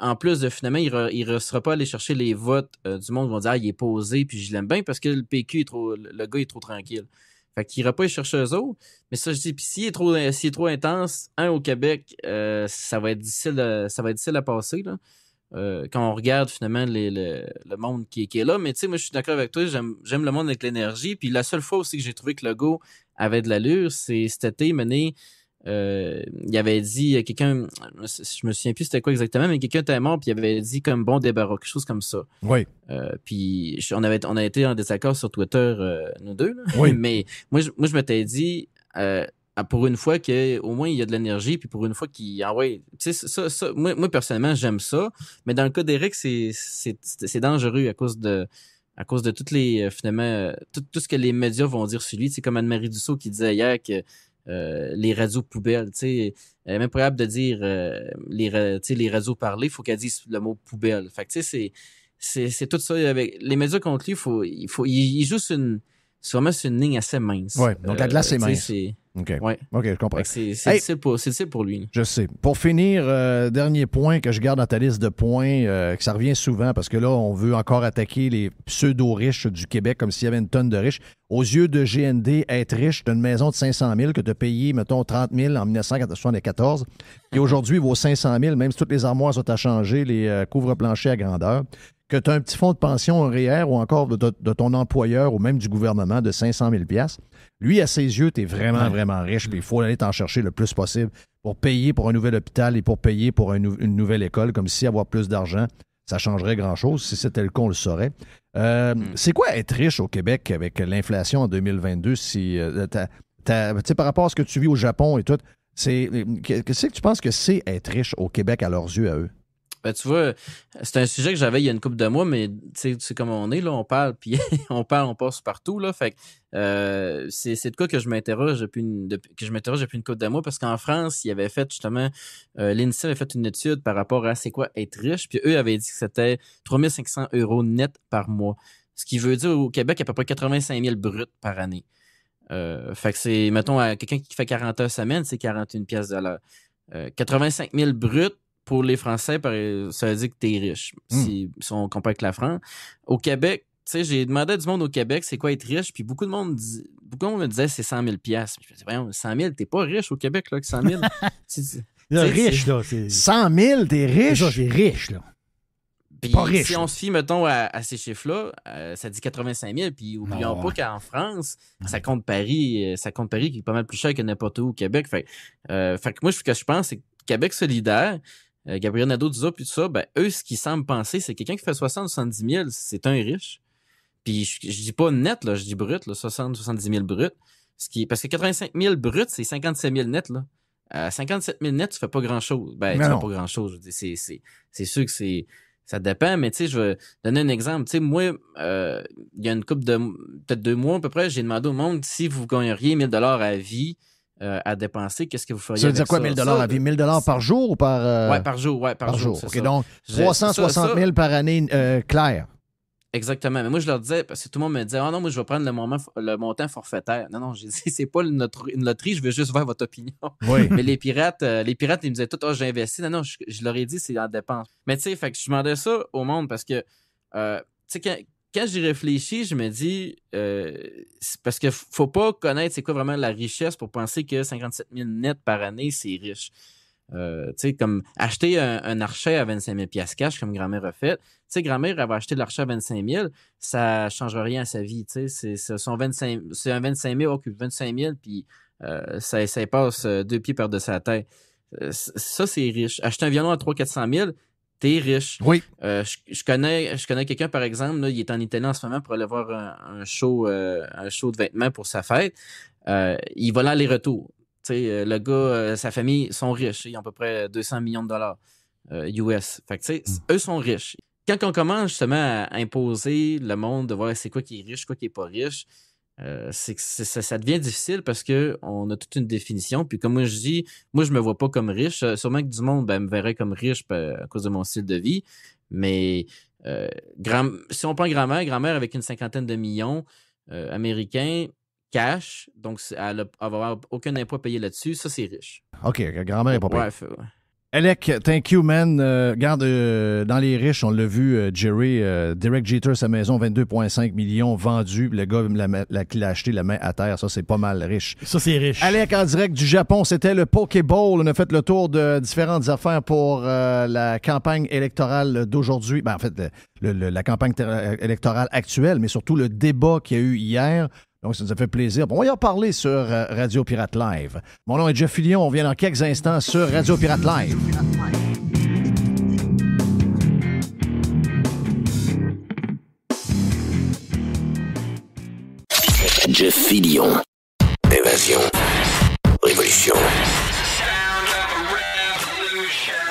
en plus de finalement, il ne sera pas allé chercher les votes du monde. Ils vont dire, ah, il est posé, puis je l'aime bien parce que le PQ est trop, le gars est trop tranquille. Fait qu'il ira pas chercher eux autres. Mais ça, je dis, puis s'il est trop, trop intense, un au Québec, ça va être difficile, ça va être difficile à passer, là. Euh, quand on regarde finalement le monde qui, qui, est là. Mais tu sais, moi, je suis d'accord avec toi, j'aime le monde avec l'énergie. Puis la seule fois aussi que j'ai trouvé que le go avait de l'allure, c'est cet été mené. Euh, il avait dit quelqu'un, je me souviens plus c'était quoi exactement, mais quelqu'un était mort puis il avait dit comme bon débarras, quelque chose comme ça. Oui. Euh, puis on avait on a été en désaccord sur Twitter euh, nous deux. Oui. mais moi je, moi je m'étais dit pour une fois qu'au moins il y a de l'énergie, puis pour une fois qu'il y ah a... ouais, moi, personnellement, j'aime ça. Mais dans le cas d'Eric, c'est dangereux à cause de à cause de toutes les euh, finalement euh, tout, ce que les médias vont dire sur lui. C'est comme Anne-Marie Dussault qui disait hier que euh, les radios poubelles, tu sais, elle est même probable de dire les les radios parlées, faut qu'elle dise le mot poubelle. Fait tu sais c'est tout ça les médias contre lui, faut il faut il, il joue une c'est une ligne assez mince. Oui, donc la glace euh, est mince. OK. OK, je comprends. C'est difficile, pour lui. Je sais. Pour finir, euh, dernier point que je garde dans ta liste de points, euh, que ça revient souvent, parce que là, on veut encore attaquer les pseudo-riches du Québec comme s'il y avait une tonne de riches. Aux yeux de GND, être riche, d'une maison de 500 000 que tu as payé, mettons, 30 000 en 1974, qui aujourd'hui vaut 500 000, même si toutes les armoires sont à changer, les couvre-planchers à grandeur que tu as un petit fonds de pension, en ou encore de, ton employeur ou même du gouvernement de 500 000 lui, à ses yeux, tu es vraiment, vraiment riche, mais il faut aller t'en chercher le plus possible pour payer pour un nouvel hôpital et pour payer pour une nouvelle école, comme si avoir plus d'argent, ça changerait grand-chose. Si c'était le cas, on le saurait. Euh, hmm. C'est quoi être riche au Québec avec l'inflation en 2022 si, euh, euh, par rapport à ce que tu vis au Japon et tout? Qu'est-ce que tu penses que c'est être riche au Québec à leurs yeux, à eux? Ben, tu vois, c'est un sujet que j'avais il y a une couple de mois, mais tu sais comment on est, là, on parle, puis on parle, on passe partout, là. Fait euh, c'est de quoi que je m'interroge depuis une, que je m'interroge depuis une couple de mois, parce qu'en France, il avait fait justement, euh, l'INSEE avait fait une étude par rapport à c'est quoi être riche, puis eux avaient dit que c'était 3500 euros net par mois. Ce qui veut dire au Québec à peu près 85 000 bruts par année. Euh, fait que c'est, mettons, à quelqu'un qui fait 40 heures semaine, c'est 41 pièces de l'heure. 85 000 bruts pour les Français, ça veut dire que t'es riche, hmm. si, on compare avec la France. Au Québec, tu sais, j'ai demandé à du monde au Québec, c'est quoi être riche, puis beaucoup de monde, dis, beaucoup de me disait, c'est 100 000 piastres. Je me disais, voyons, 100 000, t'es pas riche au Québec, là, que 100 000. là, riche, là. 100 000, t'es riche. T'es riche, là. Puis, pas riche, si on se fie, mettons, à, ces chiffres-là, euh, ça dit 85 000. Puis, oublions pas qu'en France, ça compte Paris, euh, ça compte Paris qui est pas mal plus cher que n'importe où au Québec. Fait, euh, fait que moi, ce que je pense, c'est que Québec solidaire, euh, Gabriel nadeau disait puis tout ça, ben, eux, ce qu'ils semblent penser, c'est quelqu'un qui fait 60 70 000, c'est un riche. Puis je, dis pas net, là, je dis brut, là, 60 70 000 brut. Ce qui, parce que 85 000 brut, c'est 57 000 net, là. 57 euh, 000 net, tu fais pas grand-chose. Ben, tu fais pas grand-chose. C'est, sûr que c'est... Ça dépend, mais tu sais, je vais donner un exemple. Tu sais, moi, euh, il y a une couple de... Peut-être deux mois à peu près, j'ai demandé au monde si vous gagneriez 1000 dollars à vie, euh, à dépenser, qu'est-ce que vous feriez? Ça veut dire quoi, 1000 dollars? dollars par jour ou par. Euh, oui, par jour. Ouais, par, jour. donc, 360 000 par année euh, clair. Exactement. Mais moi, je leur disais, parce que tout le monde me dit ah non, moi, je vais prendre le, montant forfaitaire. Non, non, j'ai dit, c'est pas une loterie, je veux juste voir votre opinion. Oui. Mais les pirates, les pirates, ils me disaient tout, oh, ah, j'ai investi. Non, non, je, leur ai dit, c'est en dépense. Mais tu sais, fait que je demandais ça au monde parce que, tu sais, quand j'y réfléchis, je me dis, euh, parce que faut pas connaître c'est quoi vraiment la richesse pour penser que 57 000 net par année, c'est riche. Euh, tu sais, comme acheter un, un, archet à 25 000 piastres cash, comme grand-mère a fait. Tu sais, grand-mère, avait acheté l'archet à 25 000, ça change rien à sa vie. Tu sais, c'est c'est un 25 000, occupe 25 000, puis euh, ça, ça passe euh, deux pieds par-dessus sa tête. Euh, ça, c'est riche. Acheter un violon à 300 400 000, t'es riche. Oui. Euh, je, connais, je connais quelqu'un, par exemple, il est en Italie en ce moment pour aller voir un, show, euh, un show de vêtements pour sa fête. Euh, il va là aller-retour. le gars, sa famille sont riches. Ils ont à peu près 200 millions de dollars US. Fait mm. eux sont riches. Quand on commence justement à imposer le monde de voir c'est quoi qui est riche, quoi qui n'est pas riche, euh, c'est ça, devient difficile parce que on a toute une définition. Puis comme moi je dis, moi je me vois pas comme riche. Euh, sûrement que du monde ben, me verrait comme riche ben, à cause de mon style de vie. Mais euh, si on prend grand-mère, grand-mère avec une cinquantaine de millions américains, cash, donc elle, a, avoir aucun impôt payé là-dessus, ça c'est riche. OK, grand-mère pas Ouais, Alec, thank you, man. Euh, garde, euh, dans les riches, on l'a vu, euh, Jerry, Derek Jeter, sa maison, 22,5 millions vendus. Le gars l'a, la, acheté la main à terre. Ça, c'est pas mal riche. Ça, c'est riche. Alec, en direct du Japon, c'était le Pokéball. On a fait le tour de différentes affaires pour la campagne électorale d'aujourd'hui. Ben, en fait, la campagne électorale actuelle, mais surtout le débat qu'il y a eu hier donc, ça nous a fait plaisir. Bon, on va y en parler sur euh, Radio Pirate Live. Mon nom est Jeff Fillion. On vient dans quelques instants sur Radio Pirate Live. Jeff Fillion. Évasion. Révolution.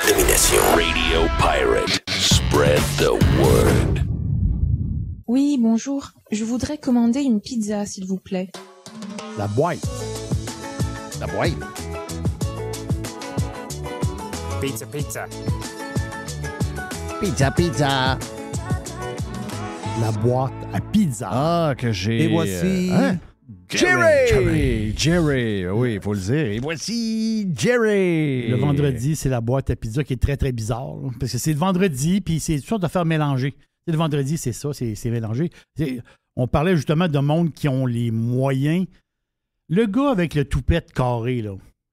Domination. Radio Pirate. Spread the word. Oui, bonjour. Je voudrais commander une pizza, s'il vous plaît. La boîte. La boîte. Pizza, pizza. Pizza, pizza. La boîte à pizza. Ah, que j'ai. Et voici. Euh, hein? Jerry! Jerry! Jerry! Oui, il faut le dire. Et voici Jerry! Le vendredi, c'est la boîte à pizza qui est très, très bizarre. parce que c'est le vendredi, puis c'est sûr de faire mélanger le vendredi, c'est ça, c'est mélangé. On parlait justement de monde qui ont les moyens. Le gars avec le toupette carré, là.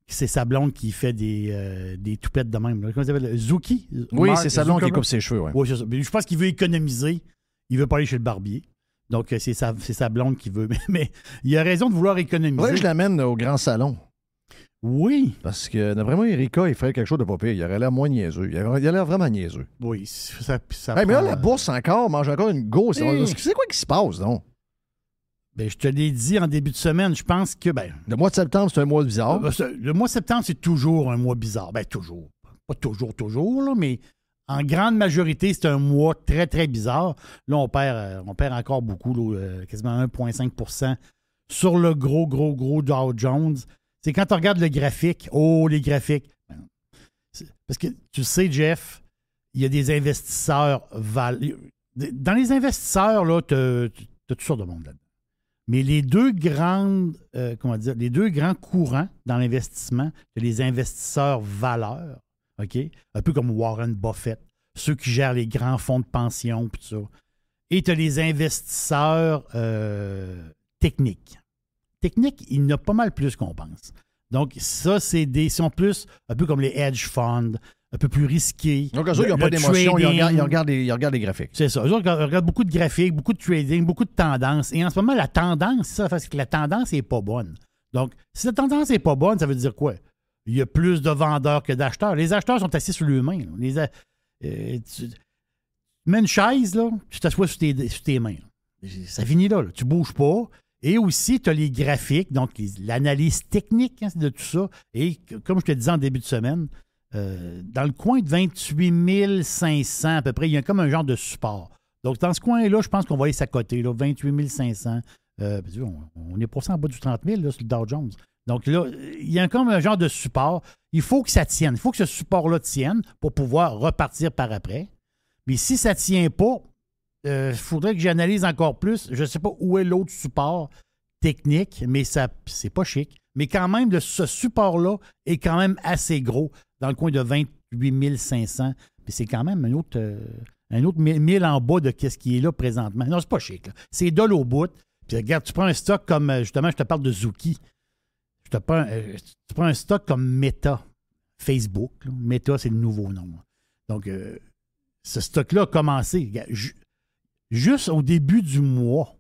C'est sa blonde qui fait des, euh, des toupettes de même. Comment s'appelle? Zuki? Oui, c'est sa blonde qui coupe ses cheveux. Ouais. je pense qu'il veut économiser. Il veut pas aller chez le barbier. Donc, euh, c'est sa, blonde qui veut. Mais, il a raison de vouloir économiser. je l'amène au grand salon. Oui. Parce que, vraiment moi, Erika, il ferait quelque chose de pas Il aurait l'air moins niaiseux. Il aurait l'air vraiment niaiseux. Oui, ça, Mais là, la euh, bourse encore mange encore une grosse' eh. C'est quoi qui se passe, non Ben, je te l'ai dit en début de semaine, je pense que. Ben, le mois de septembre, c'est un mois bizarre. Euh, le mois de septembre, c'est toujours un mois bizarre. Ben, toujours. Pas toujours, toujours, mais en grande majorité, c'est un mois très, très bizarre. Là, on perd, euh, on perd encore beaucoup, quasiment 1,5 sur le gros, gros, gros Dow Jones. C'est quand tu regardes le graphique, oh, les graphiques. Ben, parce que tu sais, Jeff, il y a des investisseurs. Dans les investisseurs, là, tu as, toutes sortes de monde là-dedans. Mais les deux grandes, euh, comment dire, les deux grands courants dans l'investissement, les investisseurs valeurs, OK? Un peu comme Warren Buffett, ceux qui gèrent les grands fonds de pension, ça. Et tu as les investisseurs euh, techniques technique, il a pas mal plus qu'on pense. Donc, ça, c'est des. sont plus un peu comme les hedge funds, un peu plus risqués. Donc, eux ils n'ont pas d'émotion, ils regardent, les, graphiques. C'est ça. Eux ils regardent beaucoup de graphiques, beaucoup de trading, beaucoup de tendances. Et en ce moment, la tendance, ça, parce que la tendance n'est pas bonne. Donc, si la tendance n'est pas bonne, ça veut dire quoi? Il y a plus de vendeurs que d'acheteurs. Les acheteurs sont assis sur Les, euh, tu... mets une chaise, là, tu t'assois sur tes, mains. Ça finit là, là. Tu bouges pas. Et aussi, tu as les graphiques, donc l'analyse technique hein, de tout ça. Et comme je te disais en début de semaine, euh, dans le coin de 28 500 à peu près, il y a comme un genre de support. Donc, dans ce coin-là, je pense qu'on va aller s'accoter, 28 500. Euh, on, est pour ça en bas du 30 000 là, sur le Dow Jones. Donc là, il y a comme un genre de support. Il faut que ça tienne. Il faut que ce support-là tienne pour pouvoir repartir par après. Mais si ça ne tient pas, il euh, faudrait que j'analyse encore plus. Je ne sais pas où est l'autre support technique, mais ça c'est pas chic. Mais quand même, ce support-là est quand même assez gros, dans le coin de 28 500. c'est quand même un autre, euh, un autre 1000 en bas de ce qui est là présentement. Non, c'est pas chic. C'est de l'eau bout. regarde, tu prends un stock comme, euh, justement, je te parle de Zuki. tu prends un stock comme Meta, Facebook. Meta, c'est le nouveau nom. Donc, ce stock-là a commencé juste au début du mois,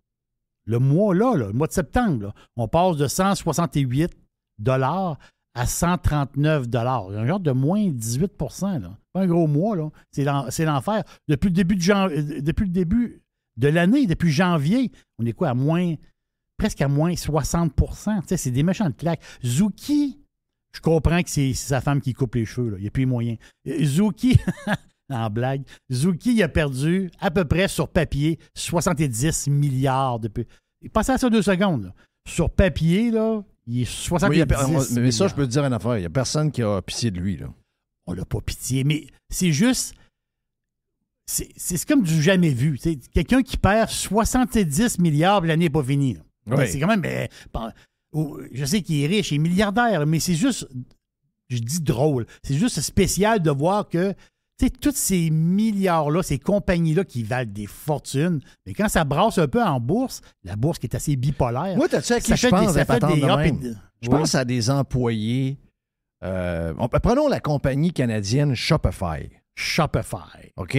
le mois-là, le mois de septembre, on passe de 168 dollars à 139 dollars. Un genre de moins 18 là. Pas un gros mois, là. C'est l'enfer. Euh, depuis le début de l'année, depuis janvier, on est quoi à moins presque à moins 60 c'est des de claques. Zuki, je comprends que c'est sa femme qui coupe les cheveux, il n'y a plus moyen. Euh, Zuki, en blague. Zuki a perdu à peu près sur papier 70 milliards depuis. Passez à ça deux secondes. Sur papier, là, il est 70 milliards. mais, ça, je peux te dire une affaire. Il n'y a personne qui a pitié de lui. Là. On l'a pas pitié, mais c'est juste. C'est comme du jamais vu. Quelqu'un qui perd 70 milliards, l'année n'est pas finie. Ben, c'est quand même. Ben, oh, je sais qu'il est riche, il est milliardaire, mais c'est juste. Je dis drôle. C'est juste spécial de voir que sais, tous ces milliards-là, ces compagnies-là qui valent des fortunes, mais quand ça brasse un peu en bourse, la bourse qui est assez bipolaire. Moi, tu qui je pense des, à des Je pense à des employés. Euh, prenons la compagnie canadienne Shopify. Shopify. OK?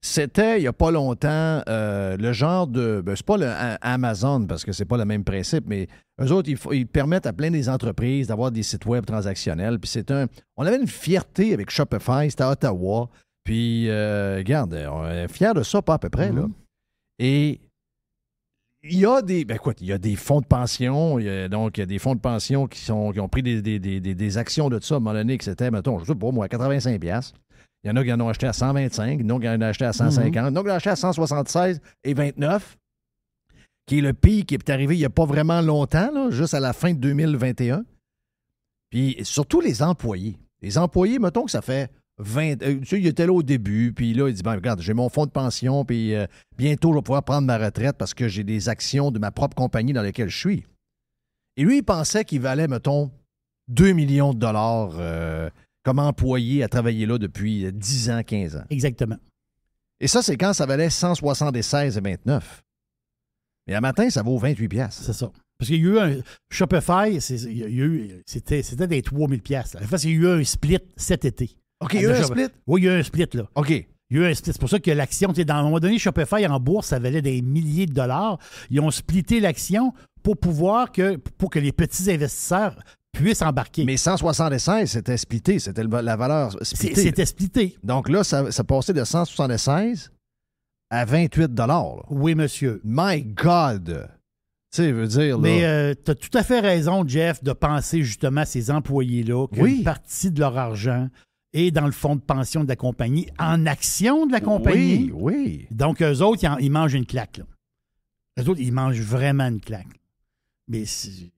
C'était, il n'y a pas longtemps, euh, le genre de. Ben, c'est pas Amazon, parce que c'est pas le même principe, mais eux autres, ils, permettent à plein des entreprises d'avoir des sites web transactionnels. Puis c'est un. On avait une fierté avec Shopify, c'était à Ottawa. Puis, euh, regarde, on est fiers de ça, pas à peu près, mm-hmm. Et il y a des. Ben, écoute, il y a des fonds de pension, donc il y a des fonds de pension qui, sont, qui ont pris des, des, actions de ça, à un moment donné, que c'était, mettons, je sais pas, moi, 85$. Il y en a qui en ont acheté à 125, d'autres qui en ont acheté à 150, mhm. donc qui ont acheté à 176 et 29, qui est le pire qui est arrivé il n'y a pas vraiment longtemps, juste à la fin de 2021. Puis surtout les employés. Les employés, mettons que ça fait 20. Euh, tu sais, il était là au début, puis là, il dit ben, regarde, j'ai mon fonds de pension, puis euh, bientôt, je vais pouvoir prendre ma retraite parce que j'ai des actions de ma propre compagnie dans laquelle je suis. Et lui, il pensait qu'il valait, mettons, 2 millions de dollars. Euh, comme employé à travailler là depuis 10 euh, ans, 15 ans. Exactement. Et ça, c'est quand ça valait 176,29. Mais à matin, ça vaut 28 pièces. C'est ça. Parce qu'il y a eu un Shopify, c'était des 3000 pièces. En fait, il y a eu un split cet été. OK, il y a eu un split? Oui, il y a eu un split, là. OK. Il y a eu un split. C'est pour ça que l'action, tu sais, dans un moment donné, Shopify en bourse, ça valait des milliers de dollars. Ils ont splitté l'action pour pouvoir que, pour que les petits investisseurs puissent embarquer. Mais 176, c'était splité, C'était la valeur C'est C'était Donc là, ça, passait de 176 à 28 dollars. Oui, monsieur. My God! Tu sais, dire. Là... Mais euh, t'as tout à fait raison, Jeff, de penser justement à ces employés-là qu'une partie de leur argent est dans le fonds de pension de la compagnie, en action de la compagnie. Oui, oui. Donc, eux autres, ils, mangent une claque. Là. Eux autres, ils mangent vraiment une claque. Mais c'est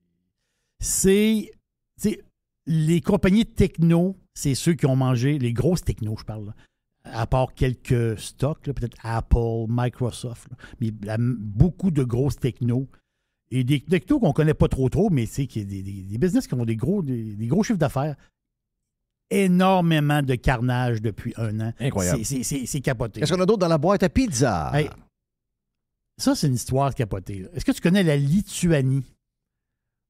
sais, les compagnies techno, c'est ceux qui ont mangé, les grosses techno, je parle, à part quelques stocks, peut-être Apple, Microsoft, mais beaucoup de grosses techno. Et des techno qu'on ne connaît pas trop trop, mais c'est des, des, business qui ont des gros, des, gros chiffres d'affaires. Énormément de carnage depuis un an. Incroyable. C'est capoté. Est-ce qu'on a d'autres dans la boîte à pizza? ça, c'est une histoire capotée. Est-ce que tu connais la Lituanie?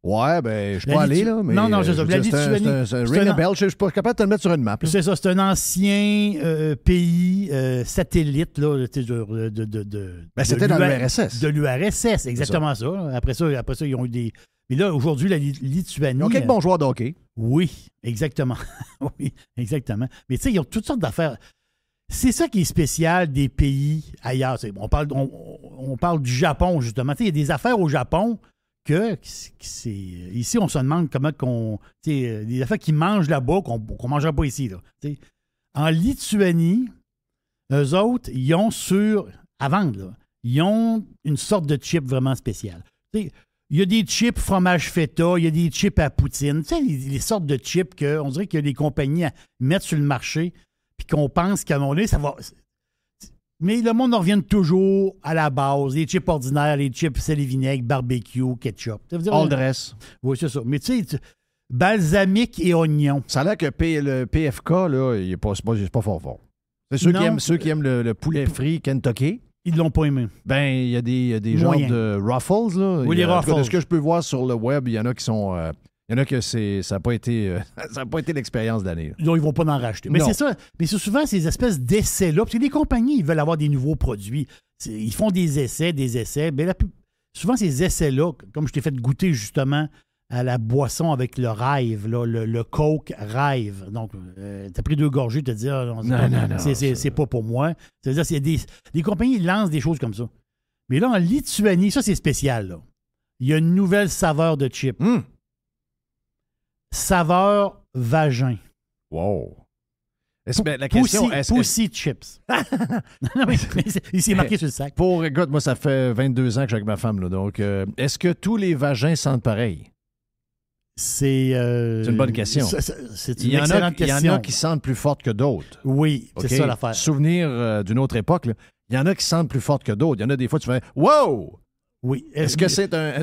Ouais, ben, je suis pas allé, là. Mais non, non, euh, je sais. La Lituanie. Ring bell, je suis pas capable de te le mettre sur une map. C'est ça, c'est un ancien euh, pays euh, satellite, là, de. de, ben, de c'était dans l'URSS. De l'URSS, exactement ça. Après ça. Après ça, ils ont eu des. Mais là, aujourd'hui, la Lituanie. Ils ont quelques bons joueurs de hockey. Oui, exactement. oui, exactement. Mais tu sais, ils ont toutes sortes d'affaires. C'est ça qui est spécial des pays ailleurs. On parle, on parle du Japon, justement. Tu sais, il y a des affaires au Japon euh, ici, on se demande comment qu'on. Euh, des affaires qui mangent là-bas qu'on ne mangera pas ici. en Lituanie, eux autres, ils ont sur. À vendre, ils ont une sorte de chip vraiment spécial. il y a des chips fromage feta, il y a des chips à poutine, les, sortes de chips qu'on dirait que les compagnies mettent sur le marché, puis qu'on pense qu'à un moment ça va, mais le monde en revient toujours à la base. Les chips ordinaires, les chips sel et vinaigre, barbecue, ketchup. Ça Oui, c'est ça. Mais tu sais, balsamique et oignon. Ça a l'air que le PFK, là, il n'est pas, pas, pas fort fort. C'est ceux, qui aiment, ceux qui aiment le, poulet frit Kentucky. Ils l'ont pas aimé. Ben, il y a des, des genres de ruffles, là. Oui, les ruffles. est ce que je peux voir sur le web, il y en a qui sont. Euh, il y en a que c'est ça n'a euh, pas été l'expérience d'année. Non, ils vont pas en racheter. Mais c'est ça. Mais c'est souvent ces espèces d'essais là, parce que les compagnies ils veulent avoir des nouveaux produits. Ils font des essais, des essais. Mais souvent ces essais là, comme je t'ai fait goûter justement à la boisson avec le rêve, le, coke rêve. Donc, euh, tu as pris deux gorgées, te dit, ah, non, c'est pas, pour moi. C'est-à-dire, c'est des, les compagnies lancent des choses comme ça. Mais là, en Lituanie, ça, c'est spécial. Il y a une nouvelle saveur de chip. Hum saveur vagin. Wow. Est-ce que ben, la question Pussy, est Chips. il s'est marqué sur le sac. Pour, écoute, moi, ça fait 22 ans que j'ai avec ma femme, donc euh, est-ce que tous les vagins sentent pareil? C'est euh, C'est une bonne question. C'est une Il y, en a, il y en a qui sentent plus fortes que d'autres. Oui, c'est ça l'affaire. Souvenir euh, d'une autre époque, il y en a qui sentent plus fortes que d'autres. Il y en a des fois, tu fais « Wow! Oui. Est-ce que c'est un.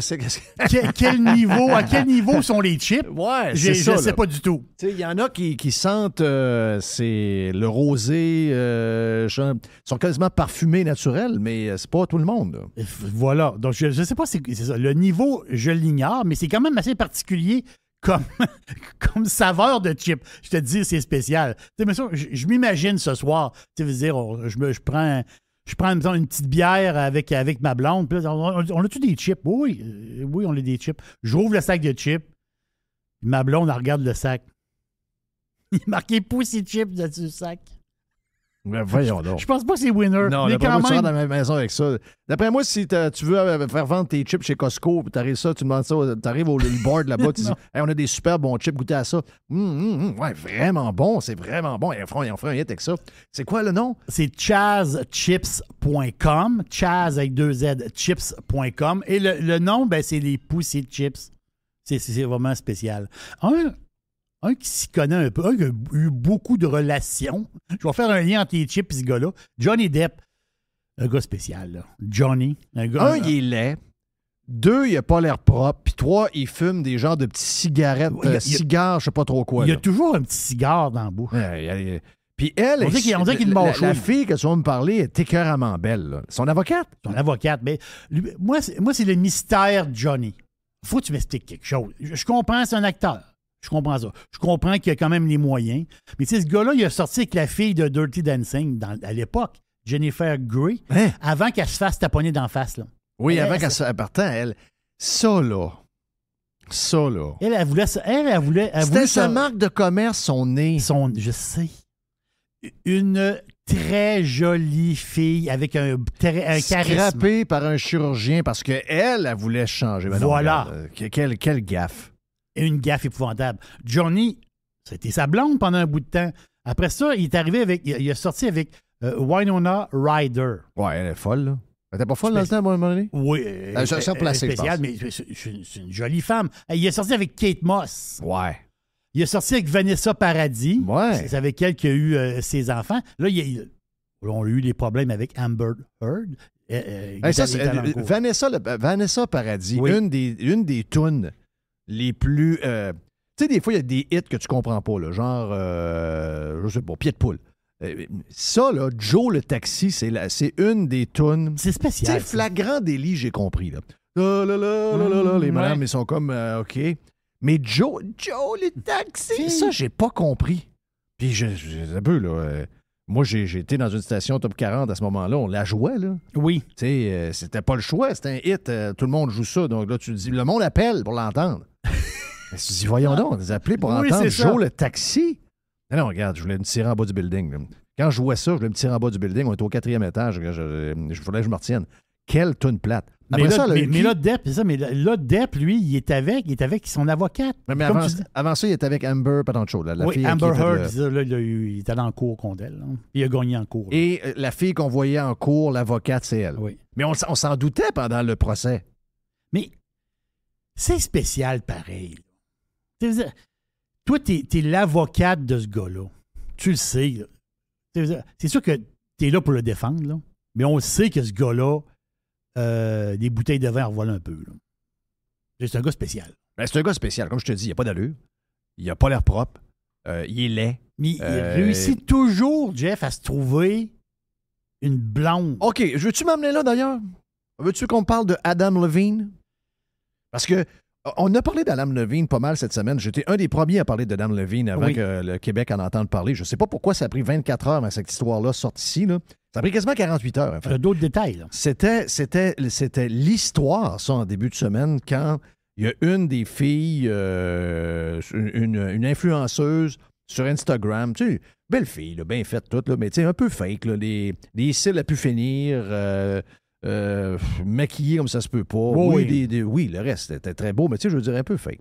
quel niveau, à quel niveau sont les chips? Ouais, c'est ça. Je ne sais pas du tout. Il y en a qui, sentent euh, le rosé, euh, Ils sont quasiment parfumés naturels, mais euh, c'est pas tout le monde. Voilà. Donc, je ne sais pas si c'est ça. Le niveau, je l'ignore, mais c'est quand même assez particulier comme, comme saveur de chip. Je te dis, c'est spécial. je, m'imagine ce soir, tu veux dire, je, me, je prends je prends, une petite bière avec, avec ma blonde. on, a-tu des chips? Oui, euh, oui, on a des chips. J'ouvre le sac de chips. ma blonde, regarde le sac. Il est marqué Pussy Chips dessus le sac. Mais ben, voyons Je pense pas que c'est winner. Non, mais quand moi, même... tu dans ma maison avec ça. D'après moi, si tu veux euh, faire vendre tes chips chez Costco, tu arrives ça, tu demandes ça, t'arrives au board là-bas, tu dis hey, on a des super bons chips, goûtez à ça. Hum, hum, hum, ouais, vraiment bon, c'est vraiment bon. Et on ils en fera un hit avec ça. C'est quoi le nom? C'est chazchips.com, chaz avec deux Z, chips.com. Et le, nom, ben, c'est les poussées chips. C'est vraiment spécial un qui s'y connaît un peu, un qui a eu beaucoup de relations. Je vais faire un lien entre les chips et ce gars-là. Johnny Depp, un gars spécial. Là. Johnny, un gars. Un, euh, il est laid. Deux, il n'a pas l'air propre. Puis trois, il fume des genres de petites cigarettes, euh, a, cigares, je sais pas trop quoi. Il y a toujours un petit cigare dans la bouche. Puis elle, on dirait qu'il me la, la, la, fille que tu vas me parler est écœuramment belle. Son avocate. Son avocate. Mais moi, c'est le mystère Johnny. Faut que tu m'expliques quelque chose. je comprends, c'est un acteur. Je comprends ça. Je comprends qu'il y a quand même les moyens. Mais tu sais, ce gars-là, il a sorti avec la fille de Dirty Dancing à l'époque, Jennifer Grey, hein? avant qu'elle se fasse taponner d'en face. Là. Oui, avant qu'elle se à elle. Ça, là. Ça, là. Elle, elle voulait. Elle, voulait. C'était sa marque de commerce, son nez. Son, je sais. Une très jolie fille avec un, un par un chirurgien parce qu'elle, elle voulait changer. Ben voilà. Euh, quelle gaffe une gaffe épouvantable. Johnny, c'était sa blonde pendant un bout de temps. Après ça, il est arrivé avec. Il, a est sorti avec euh, Winona Ryder. Ouais, elle est folle, là. Elle était pas folle dans le temps, à un moment donné? Oui. Elle est spéciale, mais c'est une jolie femme. Il est sorti avec Kate Moss. Ouais. Il est sorti avec Vanessa Paradis. Ouais. C'est avec elle qu'il a eu euh, ses enfants. Là, il, ont on a eu des problèmes avec Amber Heard. Euh, Vanessa, Vanessa Paradis, une des, une des tunes les plus. Euh, tu sais, des fois, il y a des hits que tu comprends pas, genre, euh, je sais pas, pied de poule. Euh, ça, là, Joe le taxi, c'est une des tunes. C'est spécial. C'est flagrant délit, j'ai compris. Là. les mm, madames, ils sont comme, OK. Mais Joe, Joe le taxi, ça, j'ai pas compris. Puis, je, un peu, là. moi, j'étais dans une station top 40 à ce moment-là. On la jouait, là. Oui. Tu sais, c'était pas le choix. C'était un hit. tout le monde joue ça. Donc, là, tu dis, le monde appelle pour l'entendre. Mais tu dis, voyons ah. donc, on les appelés pour entendre Joe le taxi. Non, regarde, je voulais me tirer en bas du building. Quand je vois ça, je voulais me tirer en bas du building. On était au quatrième étage. Je, voulais que je me retienne. Quelle tonne plate. mais, là, Depp, c'est ça, mais là, Depp, lui, il est avec, il est avec son avocate. Mais, avant, avant, ça, il était avec Amber Patancho, la, la oui, Amber Heard, il, est allé en cours contre elle. Hein. Il a gagné en cours. Et euh, la fille qu'on voyait en cours, l'avocate, c'est elle. Oui. Mais on s'en doutait pendant le procès. Mais c'est spécial pareil. Toi, tu es, l'avocate de ce gars-là. Tu le sais. C'est sûr que tu es là pour le défendre, là. mais on sait que ce gars-là, euh, des bouteilles de vin, voilà un peu. C'est un gars spécial. Ben, c'est un gars spécial. Comme je te dis, il n'y a pas d'allure. Il n'a pas l'air propre. Euh, il est laid. Mais il euh, réussit toujours, Jeff, à se trouver une blonde. OK, veux-tu m'amener là d'ailleurs? Veux-tu qu'on parle de Adam Levine? Parce que on a parlé d'Alam Levine pas mal cette semaine. J'étais un des premiers à parler de Dame Levine avant que le Québec en entende parler. Je ne sais pas pourquoi ça a pris 24 heures mais cette histoire-là sorte ici. Ça a pris quasiment 48 heures. y a euh, D'autres détails. C'était, c'était, l'histoire, ça, en début de semaine, quand il y a une des filles, euh, une, influenceuse sur Instagram, tu sais, belle fille, bien faite toute, mais tu un peu fake, les, les cils a pu finir. Euh, euh, maquillé comme ça se peut pas. oui, oui. le reste était très beau, mais tu sais, je veux dire, un peu fait.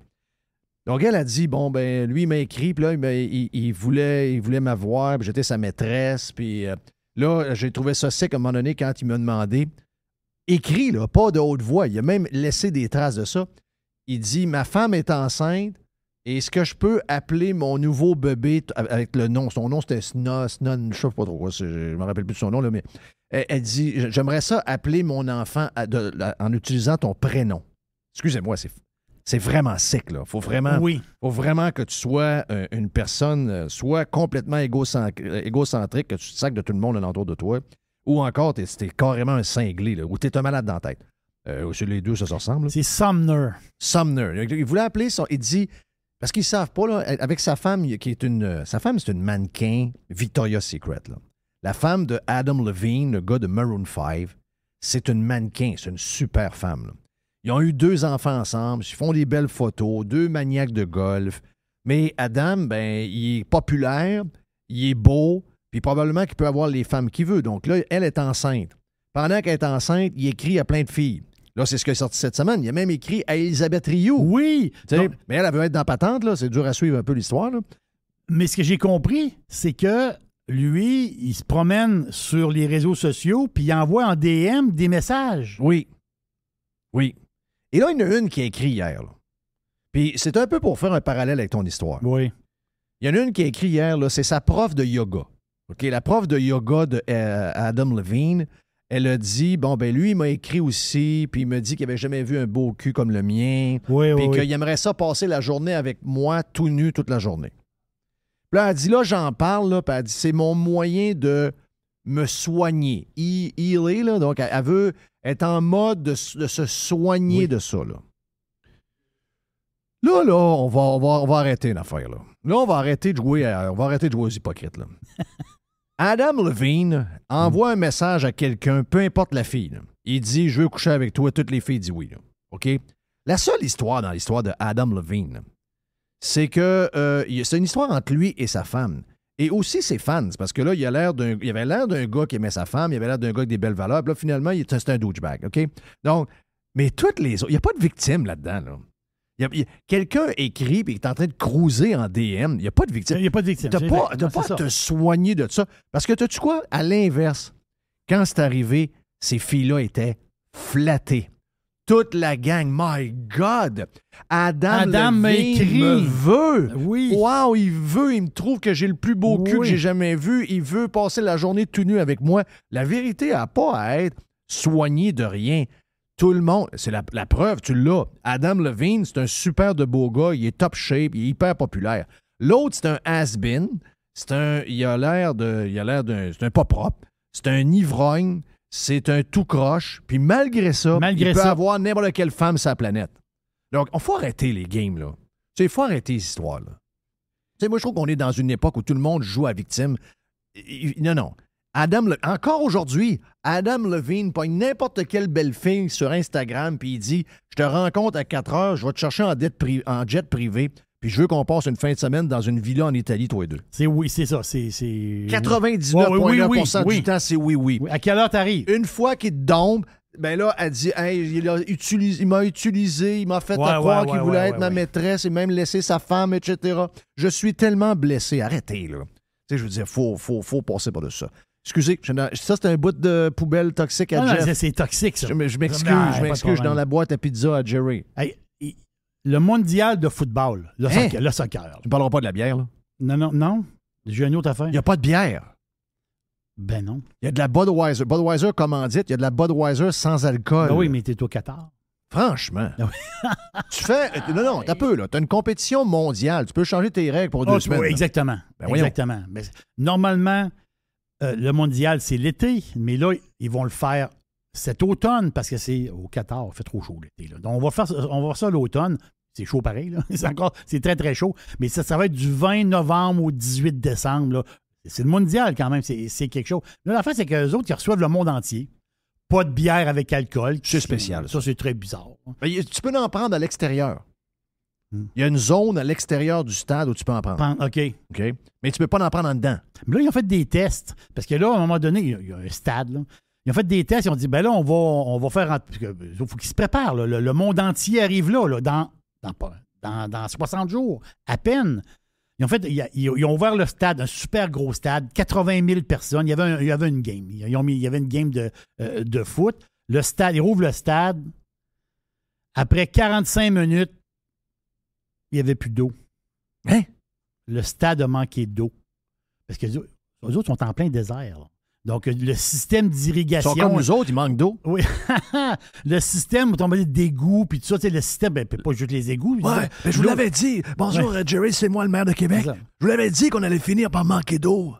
Donc, elle a dit, bon, ben, lui, il m'a écrit, puis là, il, voulait, il voulait m'avoir, puis j'étais sa maîtresse, puis euh, là, j'ai trouvé ça sec à un moment donné quand il m'a demandé, écrit, là, pas de haute voix, il a même laissé des traces de ça. Il dit, ma femme est enceinte, et ce que je peux appeler mon nouveau bébé avec le nom, son nom c'était Snow je sais pas trop, je me rappelle plus de son nom, là, mais elle, dit J'aimerais ça appeler mon enfant en utilisant ton prénom. Excusez-moi, c'est. C'est vraiment sec, là. Faut vraiment, oui. faut vraiment que tu sois euh, une personne, euh, soit complètement égocentrique, que tu te sacs de tout le monde alentour de toi, ou encore t'es es carrément un cinglé, là, ou t'es un malade dans la tête. Euh, les deux, ça se ressemble. C'est Sumner. Sumner. Il voulait appeler son. Il dit. Parce qu'ils savent pas, là, avec sa femme, qui est une. Sa femme, c'est une mannequin Victoria's Secret, là. La femme de Adam Levine, le gars de Maroon 5, c'est une mannequin, c'est une super femme. Ils ont eu deux enfants ensemble, ils font des belles photos, deux maniaques de golf. Mais Adam, ben, il est populaire, il est beau, puis probablement qu'il peut avoir les femmes qu'il veut. Donc là, elle est enceinte. Pendant qu'elle est enceinte, il écrit à plein de filles. Là, c'est ce qui est sorti cette semaine. Il a même écrit à Elisabeth Rioux. Oui! mais elle, elle veut être dans patente, là. C'est dur à suivre un peu l'histoire, Mais ce que j'ai compris, c'est que lui, il se promène sur les réseaux sociaux, puis il envoie en DM des messages. Oui. Oui. Et là, il y en a une qui a écrit hier. Puis c'est un peu pour faire un parallèle avec ton histoire. Oui. Il y en a une qui a écrit hier, c'est sa prof de yoga. OK, la prof de yoga de euh, Adam Levine, elle a dit Bon, ben lui, il m'a écrit aussi, puis il me dit qu'il avait jamais vu un beau cul comme le mien. Oui, oui, qu'il aimerait ça passer la journée avec moi tout nu toute la journée là, elle dit, là, j'en parle, là, puis elle dit, c'est mon moyen de me soigner. Il, est, là, donc elle, veut être en mode de, se soigner de ça, là. Là, là, on va, va, arrêter l'affaire, là. Là, on va arrêter de jouer, on va arrêter de jouer aux hypocrites, là. Adam Levine envoie mm. un message à quelqu'un, peu importe la fille. Il dit Je veux coucher avec toi. Toutes les filles disent oui. Là. OK? La seule histoire dans l'histoire de Adam Levine, c'est que euh, c'est une histoire entre lui et sa femme. Et aussi ses fans, parce que là, il, a l'air d'un, il avait l'air d'un gars qui aimait sa femme, il avait l'air d'un gars avec des belles valeurs, là, finalement, il, un douchebag, Donc, mais toutes les autres, il n'y a pas de victime là-dedans, là. Il a, quelqu'un écrit et est en train de cruiser en DM. Il n'y a pas de victime. Il n'y a pas de victime. Tu pas, te soigner de ça. Parce que tu tu quoi? À l'inverse, quand c'est arrivé, ces filles-là étaient flattées toute la gang. My God! Adam, Levine me veut. Oui. Wow, il veut. Il me trouve que j'ai le plus beau cul que j'ai jamais vu. Il veut passer la journée tout nu avec moi. La vérité n'a pas à être soignée de rien. Tout le monde, c'est la, preuve, tu l'as. Adam Levine, c'est un super de beau gars. Il est top shape. Il est hyper populaire. L'autre, c'est un has-been. C'est un, il a l'air de, il a l'air d'un, c'est pas propre. C'est un ivrogne c'est un tout croche. Puis malgré ça, il peut avoir n'importe quelle femme sur la planète. Donc, il faut arrêter les games, là. Il faut arrêter les histoires, là. moi, je trouve qu'on est dans une époque où tout le monde joue à victime. Non, non. Adam, encore aujourd'hui, Adam Levine pogne n'importe quelle belle fille sur Instagram, puis il dit Je te rencontre à 4 heures, je vais te chercher en jet privé, puis je veux qu'on passe une fin de semaine dans une villa en Italie, toi et deux. C'est oui, c'est ça. C'est, 99,9 du temps, c'est oui, oui. À quelle heure t'arrives? Une fois qu'il te dombe, ben là, elle dit hey, il, m'a utilisé, il m'a fait croire qu'il voulait être ma maîtresse et même laisser sa femme, etc. Je suis tellement blessé. Arrêtez, là. Tu sais, je veux dire, faut, faut, faut passer par de ça. Excusez, ça c'est un bout de poubelle toxique à ah, C'est toxique, ça. Je, m'excuse, je m'excuse dans la boîte à pizza à Jerry le mondial de football, le, hein? soccer, Tu ne parleras pas de la bière, là. Non, non, non. J'ai une autre affaire. Il n'y a pas de bière. Ben non. Il y a de la Budweiser. Budweiser, dit? il y a de la Budweiser sans alcool. Ben oui, mais t'es au Qatar. Franchement. Ben tu fais. Euh, non, non, t'as peu, là. T'as une compétition mondiale. Tu peux changer tes règles pour ah, deux semaines. oui, exactement. Ben exactement. normalement, euh, le mondial, c'est l'été, mais là, ils vont le faire cet automne parce que c'est au Qatar, il fait trop chaud l'été. Donc, on va faire, on va faire ça l'automne. C'est chaud pareil, là. C'est encore, c'est très, très chaud. Mais ça, ça va être du 20 novembre au 18 décembre, C'est le mondial quand même, c'est quelque chose. Là, la fin, c'est que qu'eux autres, ils reçoivent le monde entier. Pas de bière avec alcool. C'est spécial. Ça, c'est très bizarre. tu peux en prendre à l'extérieur. Hmm. Il y a une zone à l'extérieur du stade où tu peux en prendre. OK. Mais tu peux pas en prendre en dedans. là, ils ont fait des tests. Parce que là, à un moment donné, il y a, un stade, Ils ont fait des tests, ils ont dit, ben là, on va, on va faire. Il euh, faut qu'ils se préparent. Le, monde entier arrive là, là dans dans, 60 jours, à peine. Ils ont, fait, ils, ont ouvert le stade, un super gros stade, 80 000 personnes. Il y avait, y avait une game. mis, il y avait une game de, euh, de foot. Le stade, ils rouvrent le stade. Après 45 minutes, il n'y avait plus d'eau. Hein? Le stade a manqué d'eau. Parce que les autres sont en plein désert. Donc, le système d'irrigation. comme nous autres, il manque d'eau. Oui. le système, on dit d'égouts, puis tout ça, le système, ben, pas juste les égouts. Oui, mais je vous l'avais dit. Bonjour, Jerry, c'est moi le maire de Québec. Je vous l'avais dit qu'on allait finir par manquer d'eau.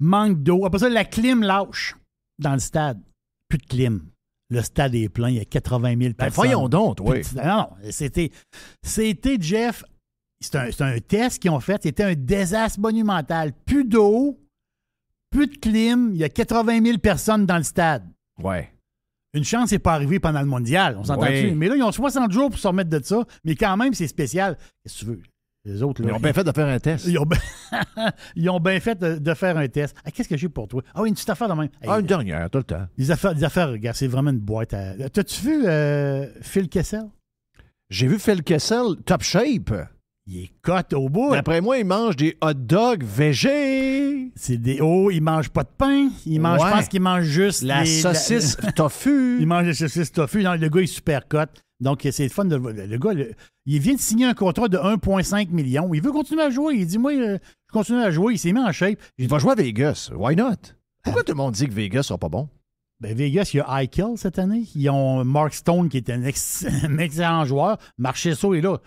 Manque d'eau. Après ça, la clim lâche dans le stade. Plus de clim. Le stade est plein, il y a 80 000 ben, personnes. Ben, voyons donc, oui. Non, c'était, c'était, Jeff, c'est un, un, test qu'ils ont fait. C'était un désastre monumental. Plus d'eau, plus de clim, il y a 80 000 personnes dans le stade. Ouais. Une chance n'est pas arrivée pendant le mondial, on s'entend Mais là, ils ont 60 jours pour se remettre de ça, mais quand même, c'est spécial. Qu'est-ce que tu veux? Les autres, là, ils ont bien fait de faire un test. Ils ont, bien fait de, faire un test. Ah, qu'est-ce que j'ai pour toi? Ah oui, une petite affaire de même. ah, une dernière, tout le temps. Des affaires, affaires regarde, c'est vraiment une boîte à... T'as-tu vu euh, Phil Kessel? J'ai vu Phil Kessel, Top Shape. Il est cote au bout. D'après moi, il mange des hot dogs végés. C'est des. Oh, il mange pas de pain. Il mange, Je pense qu'il mange juste. La saucisse tofu. il mange la saucisse tofu. le gars est super cote. Donc, c'est fun de Le gars, il vient de signer un contrat de 1,5 million. Il veut continuer à jouer. Il dit Moi, euh, je continue à jouer. Il s'est mis en shape. Il va jouer à Vegas. Why not? Pourquoi tout le monde dit que Vegas sera pas bon? Ben, Vegas, il y a Eichel cette année. Ils ont Mark Stone, qui est un, un excellent joueur. Marchesso est là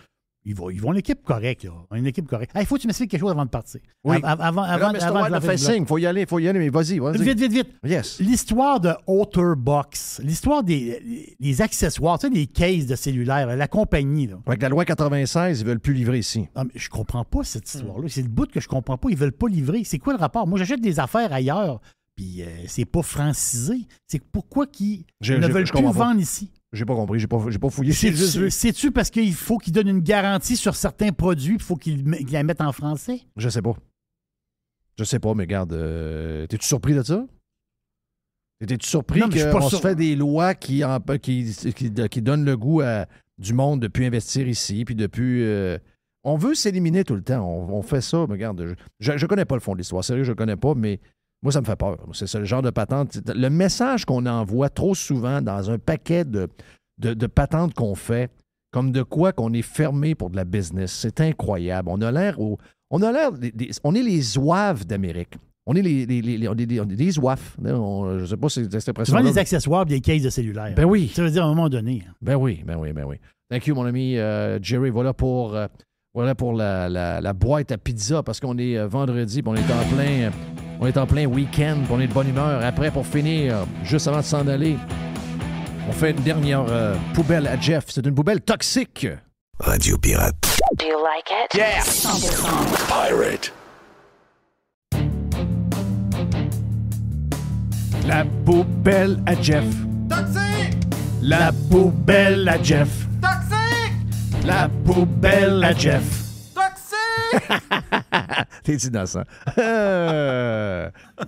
ils vont, ils une équipe correcte, Une équipe correcte. Il faut que tu m'expliques quelque chose avant de partir. Oui. Avant, avant, de Faut y aller, faut y aller, mais vas-y, vas Vite, vite, vite. L'histoire de Otterbox, l'histoire des accessoires, tu sais, cases de cellulaire, la compagnie, Avec la loi 96, ils ne veulent plus livrer ici. Je ah, mais je comprends pas cette histoire-là. C'est le bout que je comprends pas. Ils veulent pas livrer. C'est quoi le rapport? Moi, j'achète des affaires ailleurs, puis euh, c'est pas francisé. C'est pourquoi ils ne veulent plus vendre ici? J'ai pas compris, j'ai pas, pas fouillé. C'est tu parce qu'il faut qu'il donne une garantie sur certains produits, il faut qu'il la mette en français? Je sais pas. Je sais pas, mais regarde, euh, t'es-tu surpris de ça? T'es-tu surpris qu'on se fait des lois qui, en, qui, qui, qui, donnent le goût du monde de plus investir ici, puis de plus. Euh, on veut s'éliminer tout le temps. On, fait ça, mais regarde, je, je, je, connais pas le fond de l'histoire. Sérieux, je connais pas, mais moi, ça me fait peur. C'est le genre de patente. Le message qu'on envoie trop souvent dans un paquet de, de, patentes qu'on fait, comme de quoi qu'on est fermé pour de la business, c'est incroyable. On a l'air on a l'air, on est les zouaves d'Amérique. On est les, on des, zouaves. je sais pas si c'est cette impression. des accessoires des caisses de cellulaire. Ben oui. Ça veut dire à un moment donné. Ben oui, ben oui, ben oui. Thank you, mon ami euh, Jerry. Voilà pour, euh, voilà pour la, la, boîte à pizza parce qu'on est euh, vendredi on est en plein. On est en plein week-end, on est de bonne humeur. Après, pour finir, juste avant de s'en aller, on fait une dernière euh, poubelle à Jeff. C'est une poubelle toxique. Radio Pirate. Do you like it? Yeah! Pirate. La poubelle à Jeff. Toxique! La poubelle à Jeff. Toxique! La poubelle à Jeff. T'es innocent.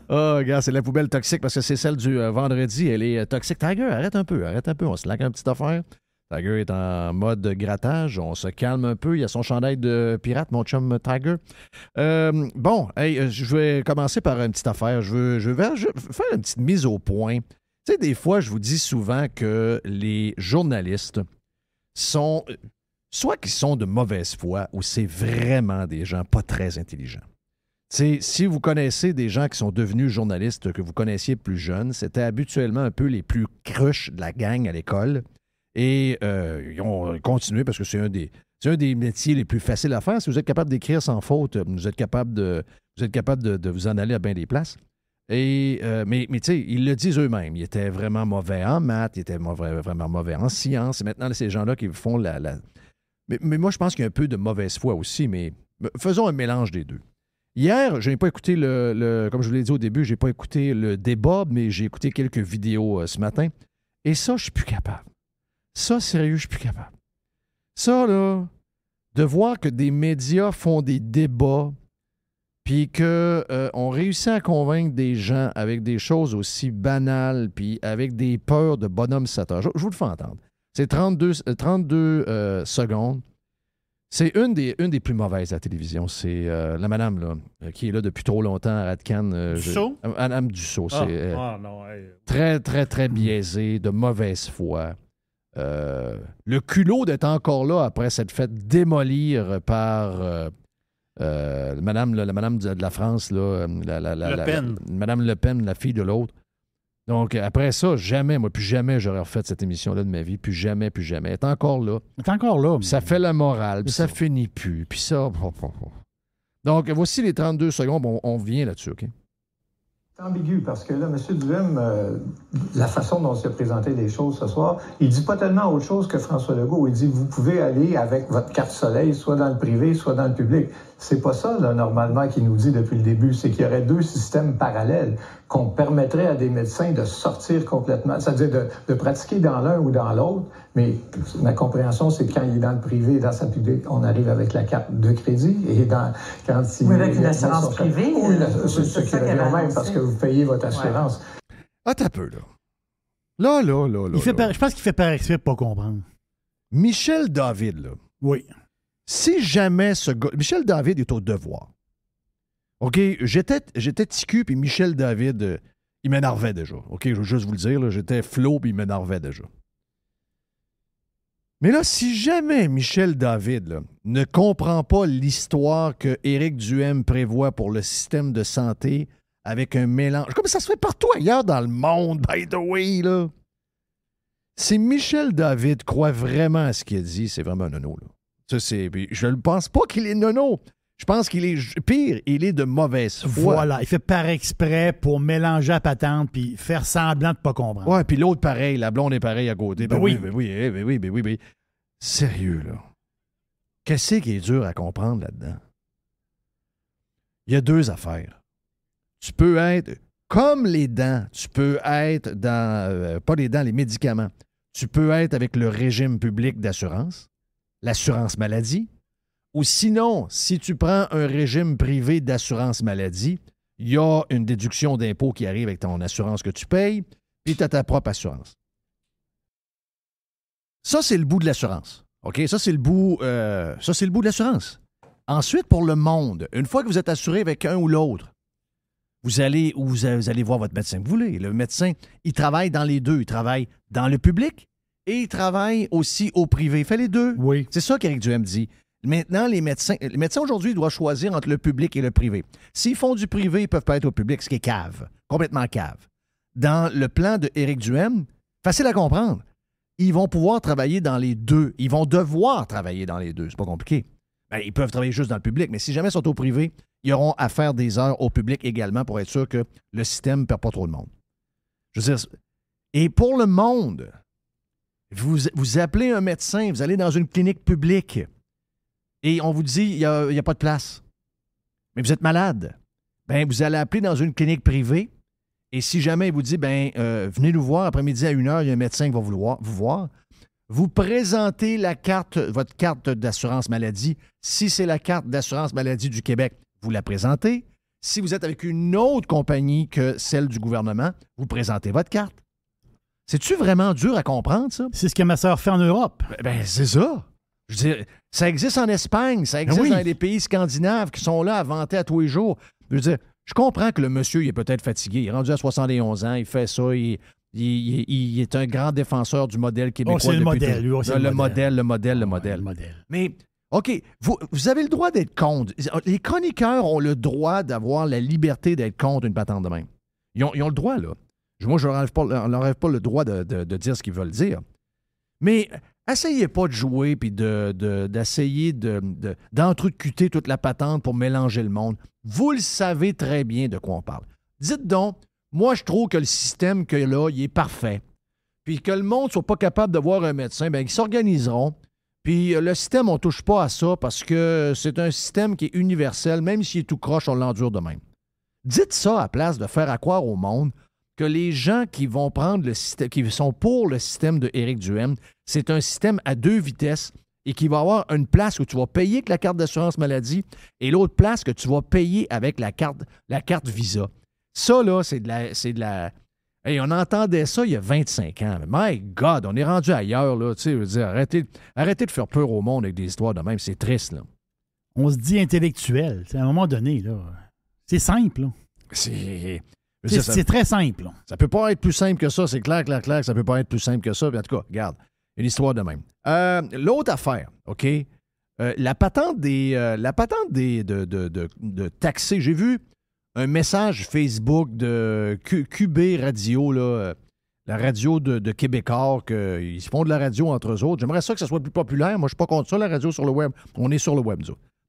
oh, gars, c'est la poubelle toxique parce que c'est celle du euh, vendredi. Elle est euh, toxique. Tiger, arrête un peu, arrête un peu. On se laque un petit affaire. Tiger est en mode grattage. On se calme un peu. Il y a son chandail de pirate, mon chum Tiger. Euh, bon, je vais commencer par une petite affaire. Je veux, faire une petite mise au point. Tu sais, des fois, je vous dis souvent que les journalistes sont soit qu'ils sont de mauvaise foi ou c'est vraiment des gens pas très intelligents. si vous connaissez des gens qui sont devenus journalistes que vous connaissiez plus jeunes, c'était habituellement un peu les plus cruches de la gang à l'école. Et euh, ils ont continué parce que c'est un, des, des métiers les plus faciles à faire. Si vous êtes capable d'écrire sans faute, vous êtes capable de vous, êtes capable de, vous en aller à bien des places. Et, euh, mais, tu sais, ils le disent eux-mêmes. Ils étaient vraiment mauvais en maths, ils étaient vraiment mauvais en sciences. Et maintenant, ces gens-là qui font la, mais, moi, je pense qu'il y a un peu de mauvaise foi aussi, mais faisons un mélange des deux. Hier, je n'ai pas écouté le, Comme je vous l'ai dit au début, j'ai pas écouté le débat, mais j'ai écouté quelques vidéos euh, ce matin. Et ça, je suis plus capable. Ça, sérieux, je suis plus capable. Ça, là, de voir que des médias font des débats, puis qu'on euh, réussit à convaincre des gens avec des choses aussi banales, puis avec des peurs de bonhomme Satan. je vous le fais entendre. C'est 32, 32 euh, euh, secondes. C'est une des, une des plus mauvaises à la télévision. C'est euh, la madame qui est là depuis trop longtemps à Radcan. Madame Dussault. très, très, très biaisé, de mauvaise foi. le culot d'être encore là après cette fête démolir par madame, la madame de la France, là, Madame Le Pen, la fille de l'autre. Donc, après ça, jamais, moi, plus jamais j'aurais refait cette émission-là de ma vie, plus jamais, plus jamais. Elle est encore là. Elle encore là. Ça fait la morale, puis ça, finit plus, puis ça. Oh, oh, oh. Donc, voici les 32 secondes. On, on vient là-dessus, OK? ambigu parce que là, M. Duhem, euh, la façon dont il s'est présenté les choses ce soir, il dit pas tellement autre chose que François Legault. Il dit vous pouvez aller avec votre carte soleil, soit dans le privé, soit dans le public. C'est pas ça, normalement, qu'il nous dit depuis le début. C'est qu'il y aurait deux systèmes parallèles qu'on permettrait à des médecins de sortir complètement, c'est-à-dire de pratiquer dans l'un ou dans l'autre, mais ma compréhension, c'est que quand il est dans le privé, dans sa public, on arrive avec la carte de crédit. Et quand il oui, avec une assurance privée. ou euh, c'est ce qui revient même, parce que vous payez votre assurance. Ah, t'as peu, là. Là, là, là, là. Je pense qu'il fait par exprès pour pas comprendre. Michel David, là. Oui. Si jamais ce gars. Michel David est au devoir. OK, j'étais ticu, puis Michel David, euh, il m'énervait déjà. OK, je veux juste vous le dire, j'étais flot, puis il m'énervait déjà. Mais là, si jamais Michel David ne comprend pas l'histoire que Éric Duhem prévoit pour le système de santé avec un mélange, comme ça se fait partout ailleurs dans le monde, by the way, là. Si Michel David croit vraiment à ce qu'il dit, c'est vraiment un nono. Là. je ne pense pas qu'il est nono. Je pense qu'il est pire, il est de mauvaise foi. Voilà, il fait par exprès pour mélanger à patente puis faire semblant de pas comprendre. Ouais, puis l'autre pareil, la blonde est pareille à côté. Ben, ben oui, oui, ben oui, eh, ben oui, oui. Sérieux, là. Qu'est-ce qui est dur à comprendre là-dedans? Il y a deux affaires. Tu peux être, comme les dents, tu peux être dans, euh, pas les dents, les médicaments. Tu peux être avec le régime public d'assurance, l'assurance maladie, ou sinon, si tu prends un régime privé d'assurance maladie, il y a une déduction d'impôt qui arrive avec ton assurance que tu payes, puis tu as ta propre assurance. Ça, c'est le bout de l'assurance. OK? Ça, c'est le bout, euh, ça, c'est le bout de l'assurance. Ensuite, pour le monde, une fois que vous êtes assuré avec un ou l'autre, vous allez, vous allez voir votre médecin vous voulez. Le médecin, il travaille dans les deux. Il travaille dans le public et il travaille aussi au privé. Il fait les deux. Oui. C'est ça qu'Éric Duhem dit. Maintenant, les médecins, euh, les médecins aujourd'hui doivent choisir entre le public et le privé. S'ils font du privé, ils peuvent pas être au public, ce qui est cave, complètement cave. Dans le plan de Éric Duhem, facile à comprendre. Ils vont pouvoir travailler dans les deux. Ils vont devoir travailler dans les deux. C'est pas compliqué. Ben, ils peuvent travailler juste dans le public, mais si jamais ils sont au privé, ils auront à faire des heures au public également pour être sûr que le système ne perd pas trop de monde. Je veux dire, et pour le monde, vous, vous appelez un médecin, vous allez dans une clinique publique et on vous dit il n'y a, pas de place. Mais vous êtes malade. Ben, vous allez appeler dans une clinique privée et si jamais il vous dit ben, euh, venez nous voir après-midi à 1h, il y a un médecin qui va vouloir vous voir, vous présentez la carte, votre carte d'assurance maladie. Si c'est la carte d'assurance maladie du Québec, vous la présentez. Si vous êtes avec une autre compagnie que celle du gouvernement, vous présentez votre carte. C'est-tu vraiment dur à comprendre, ça? C'est ce que ma sœur fait en Europe. ben, ben c'est ça. Je veux dire, ça existe en Espagne, ça ben existe dans les pays scandinaves qui sont là à vanter à tous les jours. Je veux dire, je comprends que le monsieur, il est peut-être fatigué. Il est rendu à 71 ans, il fait ça, il, il, est un grand défenseur du modèle oh, québécois. le, modèle, le, modèle. le modèle, le ah modèle, Mais, OK, vous, avez le droit d'être contre. Les chroniqueurs ont le droit d'avoir la liberté d'être contre une patente de main Ils ont, le droit, là. Moi, je ne leur enlève pas le droit de, de dire ce qu'ils veulent dire. Mais Essayez pas de jouer puis d'essayer de, d'entrecuter toute la patente pour mélanger le monde. Vous le savez très bien de quoi on parle. Dites donc, moi, je trouve que le système que là, il est parfait. Puis que le monde ne soit pas capable de voir un médecin, bien, ils s'organiseront. Puis euh, le système, on ne touche pas à ça parce que c'est un système qui est universel. Même s'il est tout croche, on l'endure de même. Dites ça à place de faire à croire au monde que les gens qui vont prendre le qui sont pour le système de Éric Duhem, c'est un système à deux vitesses et qui va avoir une place où tu vas payer avec la carte d'assurance maladie et l'autre place que tu vas payer avec la carte, la carte Visa. Ça, là, c'est de la. de la on entendait ça il y a 25 ans. My God, on est rendu ailleurs, là. Tu veux dire, arrêtez, arrêtez de faire peur au monde avec des histoires de même. C'est triste, là. On se dit intellectuel, à un moment donné, là. C'est simple, C'est. C'est très simple. Ça Ça peut pas être plus simple que ça, c'est clair, clair, clair, ça peut pas être plus simple que ça. en tout cas, regarde, une histoire de même. Euh, l'autre affaire, OK? Euh, la patente des. Euh, la patente des. de, de, taxer. J'ai vu un message Facebook de QB Radio, là, la radio de, de Québécois, qu'ils font de la radio entre eux autres. J'aimerais ça que ça soit plus populaire. Moi, je suis pas contre ça, la radio sur le web. On est sur le web,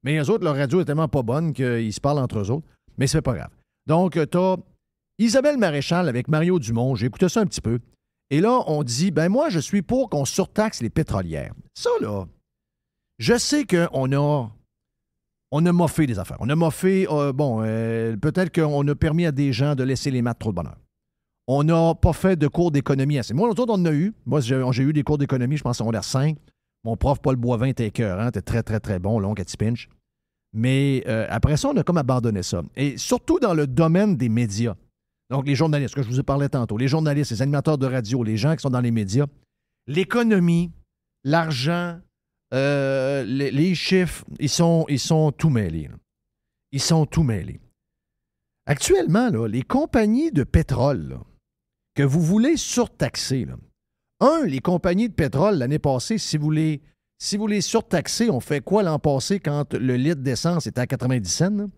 Mais les autres, leur radio est tellement pas bonne qu'ils se parlent entre eux autres. Mais c'est pas grave. Donc, tu as Isabelle Maréchal avec Mario Dumont, j'ai écouté ça un petit peu. Et là, on dit, ben moi, je suis pour qu'on surtaxe les pétrolières. Ça, là, je sais qu'on a, on a moffé des affaires. On a moffé, euh, bon, euh, peut-être qu'on a permis à des gens de laisser les maths trop de bonheur. On n'a pas fait de cours d'économie assez. Moi, on en a eu. Moi, j'ai eu des cours d'économie, je pense, à 5. Mon prof, Paul Boivin, était cœur. Hein, était très, très, très bon, long, Cathy Pinch. Mais euh, après ça, on a comme abandonné ça. Et surtout dans le domaine des médias. Donc, les journalistes, que je vous ai parlé tantôt, les journalistes, les animateurs de radio, les gens qui sont dans les médias, l'économie, l'argent, euh, les, chiffres, ils sont, ils sont tout mêlés. Ils sont tout mêlés. Actuellement, là, les compagnies de pétrole que vous voulez surtaxer, un, les compagnies de pétrole, l'année passée, si vous les, si vous les surtaxez, on fait quoi l'an passé quand le litre d'essence était à 90 cents?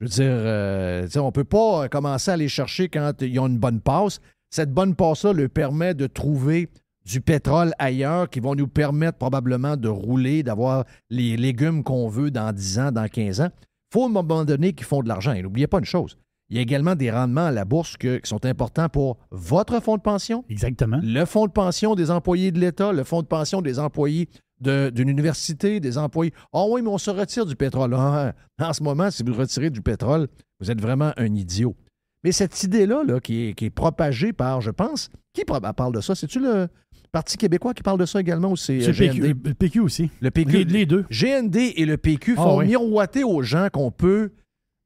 Je veux dire, euh, on ne peut pas euh, commencer à les chercher quand ils ont une bonne passe. Cette bonne passe-là leur permet de trouver du pétrole ailleurs qui vont nous permettre probablement de rouler, d'avoir les légumes qu'on veut dans 10 ans, dans 15 ans. Il faut à un moment donné qu'ils font de l'argent. Et n'oubliez pas une chose, il y a également des rendements à la bourse qui sont importants pour votre fonds de pension. Exactement. Le fonds de pension des employés de l'État, le fonds de pension des employés d'une université, des employés. Ah oh oui, mais on se retire du pétrole. Ah, ah, en ce moment, si vous retirez du pétrole, vous êtes vraiment un idiot. Mais cette idée-là, là, qui, est, propagée par, je pense, qui parle de ça? C'est-tu le Parti québécois qui parle de ça également c'est PQ, le PQ aussi. Le PQ. Les, deux. GND et le PQ ah font miroiter aux gens qu'on peut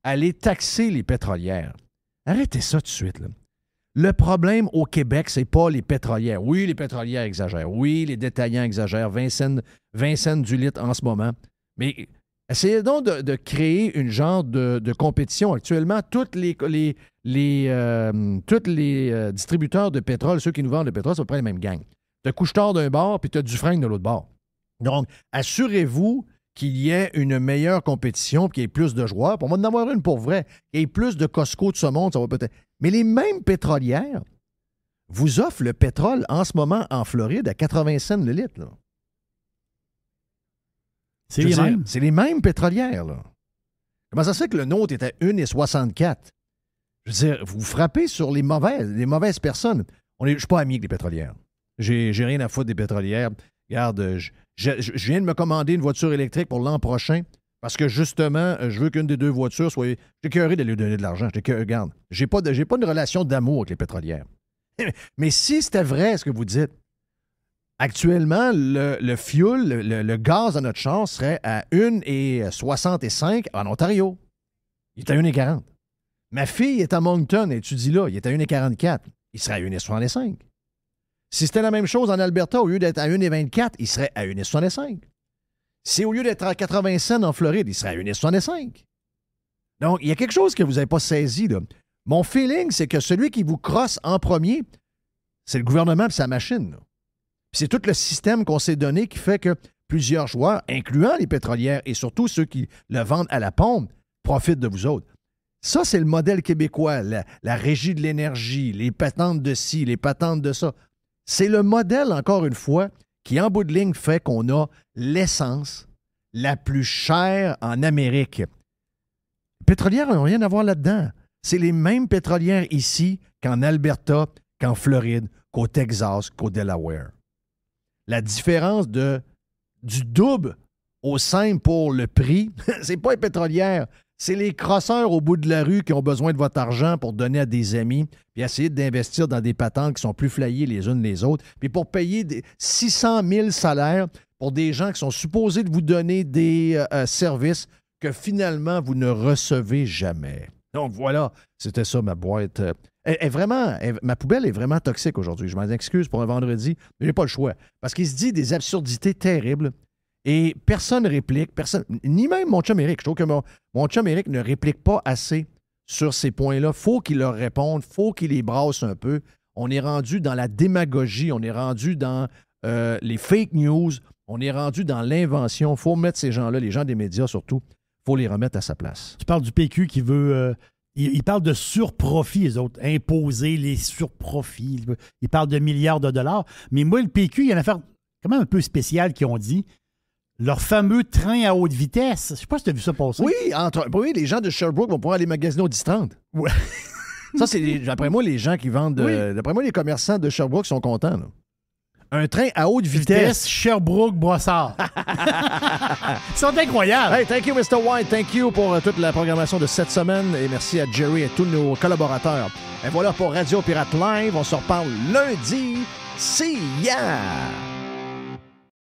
aller taxer les pétrolières. Arrêtez ça tout de suite. Le problème au Québec, c'est pas les pétrolières. Oui, les pétrolières exagèrent. Oui, les détaillants exagèrent. Vincennes Vincent du litre en ce moment. Mais essayez donc de, créer une genre de, compétition. Actuellement, toutes les, les, euh, toutes les euh, distributeurs de pétrole, ceux qui nous vendent le pétrole, c'est à près la même gangs. Tu as tard d'un bord, puis tu as Dufresne de l'autre bord. Donc, assurez-vous qu'il y ait une meilleure compétition, qu'il y ait plus de joueurs. Pour va en avoir une pour vrai. Qu'il y ait plus de Costco de ce monde, ça va peut-être. Mais les mêmes pétrolières vous offrent le pétrole en ce moment en Floride à 80 cents le litre. C'est les, mêmes. c'est pétrolières. Là. Comment ça se que le nôtre est à 1,64? Je veux dire, vous frappez sur les mauvaises, les mauvaises personnes. On je ne suis pas ami avec les pétrolières. J'ai, rien à foutre des pétrolières. Regarde, je, je, viens de me commander une voiture électrique pour l'an prochain parce que justement, euh, je veux qu'une des deux voitures soit. J'ai curé de lui donner de l'argent. J'ai regarde, j'ai pas, de, pas une relation d'amour avec les pétrolières. Mais si c'était vrai ce que vous dites, actuellement, le, fuel, le, gaz à notre chance serait à 1,65 en Ontario. Il est à 1,40. Ma fille est à Moncton, dis là. Il est à 1,44. Il serait à 1,65. Si c'était la même chose en Alberta, au lieu d'être à 1,24, il serait à 1,65. Si au lieu d'être à 80 cents en Floride, il serait à 1,65. Donc, il y a quelque chose que vous n'avez pas saisi. Mon feeling, c'est que celui qui vous crosse en premier, c'est le gouvernement et sa machine. C'est tout le système qu'on s'est donné qui fait que plusieurs joueurs, incluant les pétrolières et surtout ceux qui le vendent à la pompe, profitent de vous autres. Ça, c'est le modèle québécois, la, la régie de l'énergie, les patentes de ci, les patentes de ça. C'est le modèle, encore une fois, qui, en bout de ligne, fait qu'on a l'essence la plus chère en Amérique. Les pétrolières n'ont rien à voir là-dedans. C'est les mêmes pétrolières ici qu'en Alberta, qu'en Floride, qu'au Texas, qu'au Delaware. La différence de, du double au simple pour le prix, c'est pas les pétrolières, c'est les crosseurs au bout de la rue qui ont besoin de votre argent pour donner à des amis, puis essayer d'investir dans des patentes qui sont plus flayées les unes les autres, puis pour payer des 600 000 salaires pour des gens qui sont supposés de vous donner des euh, euh, services que finalement vous ne recevez jamais. Donc voilà, c'était ça ma boîte. Et euh, vraiment, ma poubelle est vraiment toxique aujourd'hui. Je m'en excuse pour un vendredi, mais j'ai pas le choix. Parce qu'il se dit des absurdités terribles et personne ne réplique, personne, ni même mon chum Eric. Je trouve que mon, mon chum ne réplique pas assez sur ces points-là. faut qu'il leur réponde, faut qu'il les brasse un peu. On est rendu dans la démagogie, on est rendu dans euh, les fake news, on est rendu dans l'invention. faut mettre ces gens-là, les gens des médias surtout, faut les remettre à sa place. Tu parles du PQ qui veut. Euh, il, parle de surprofit, les autres, imposer les surprofits. Il parle de milliards de dollars. Mais moi, le PQ, il y a une affaire quand même un peu spéciale qui ont dit leur fameux train à haute vitesse. Je sais pas si tu as vu ça passer. Oui, entre, oui, les gens de Sherbrooke vont pouvoir aller magasiner au Ouais. ça, c'est, d'après moi, les gens qui vendent. Euh, d'après moi, les commerçants de Sherbrooke sont contents. Un train à haute vitesse. Sherbrooke-Brossard. Ils sont incroyables. Hey, thank you, Mr. White. Thank you pour euh, toute la programmation de cette semaine. Et merci à Jerry et tous nos collaborateurs. Et voilà pour Radio Pirate Live. On se reparle lundi. See ya!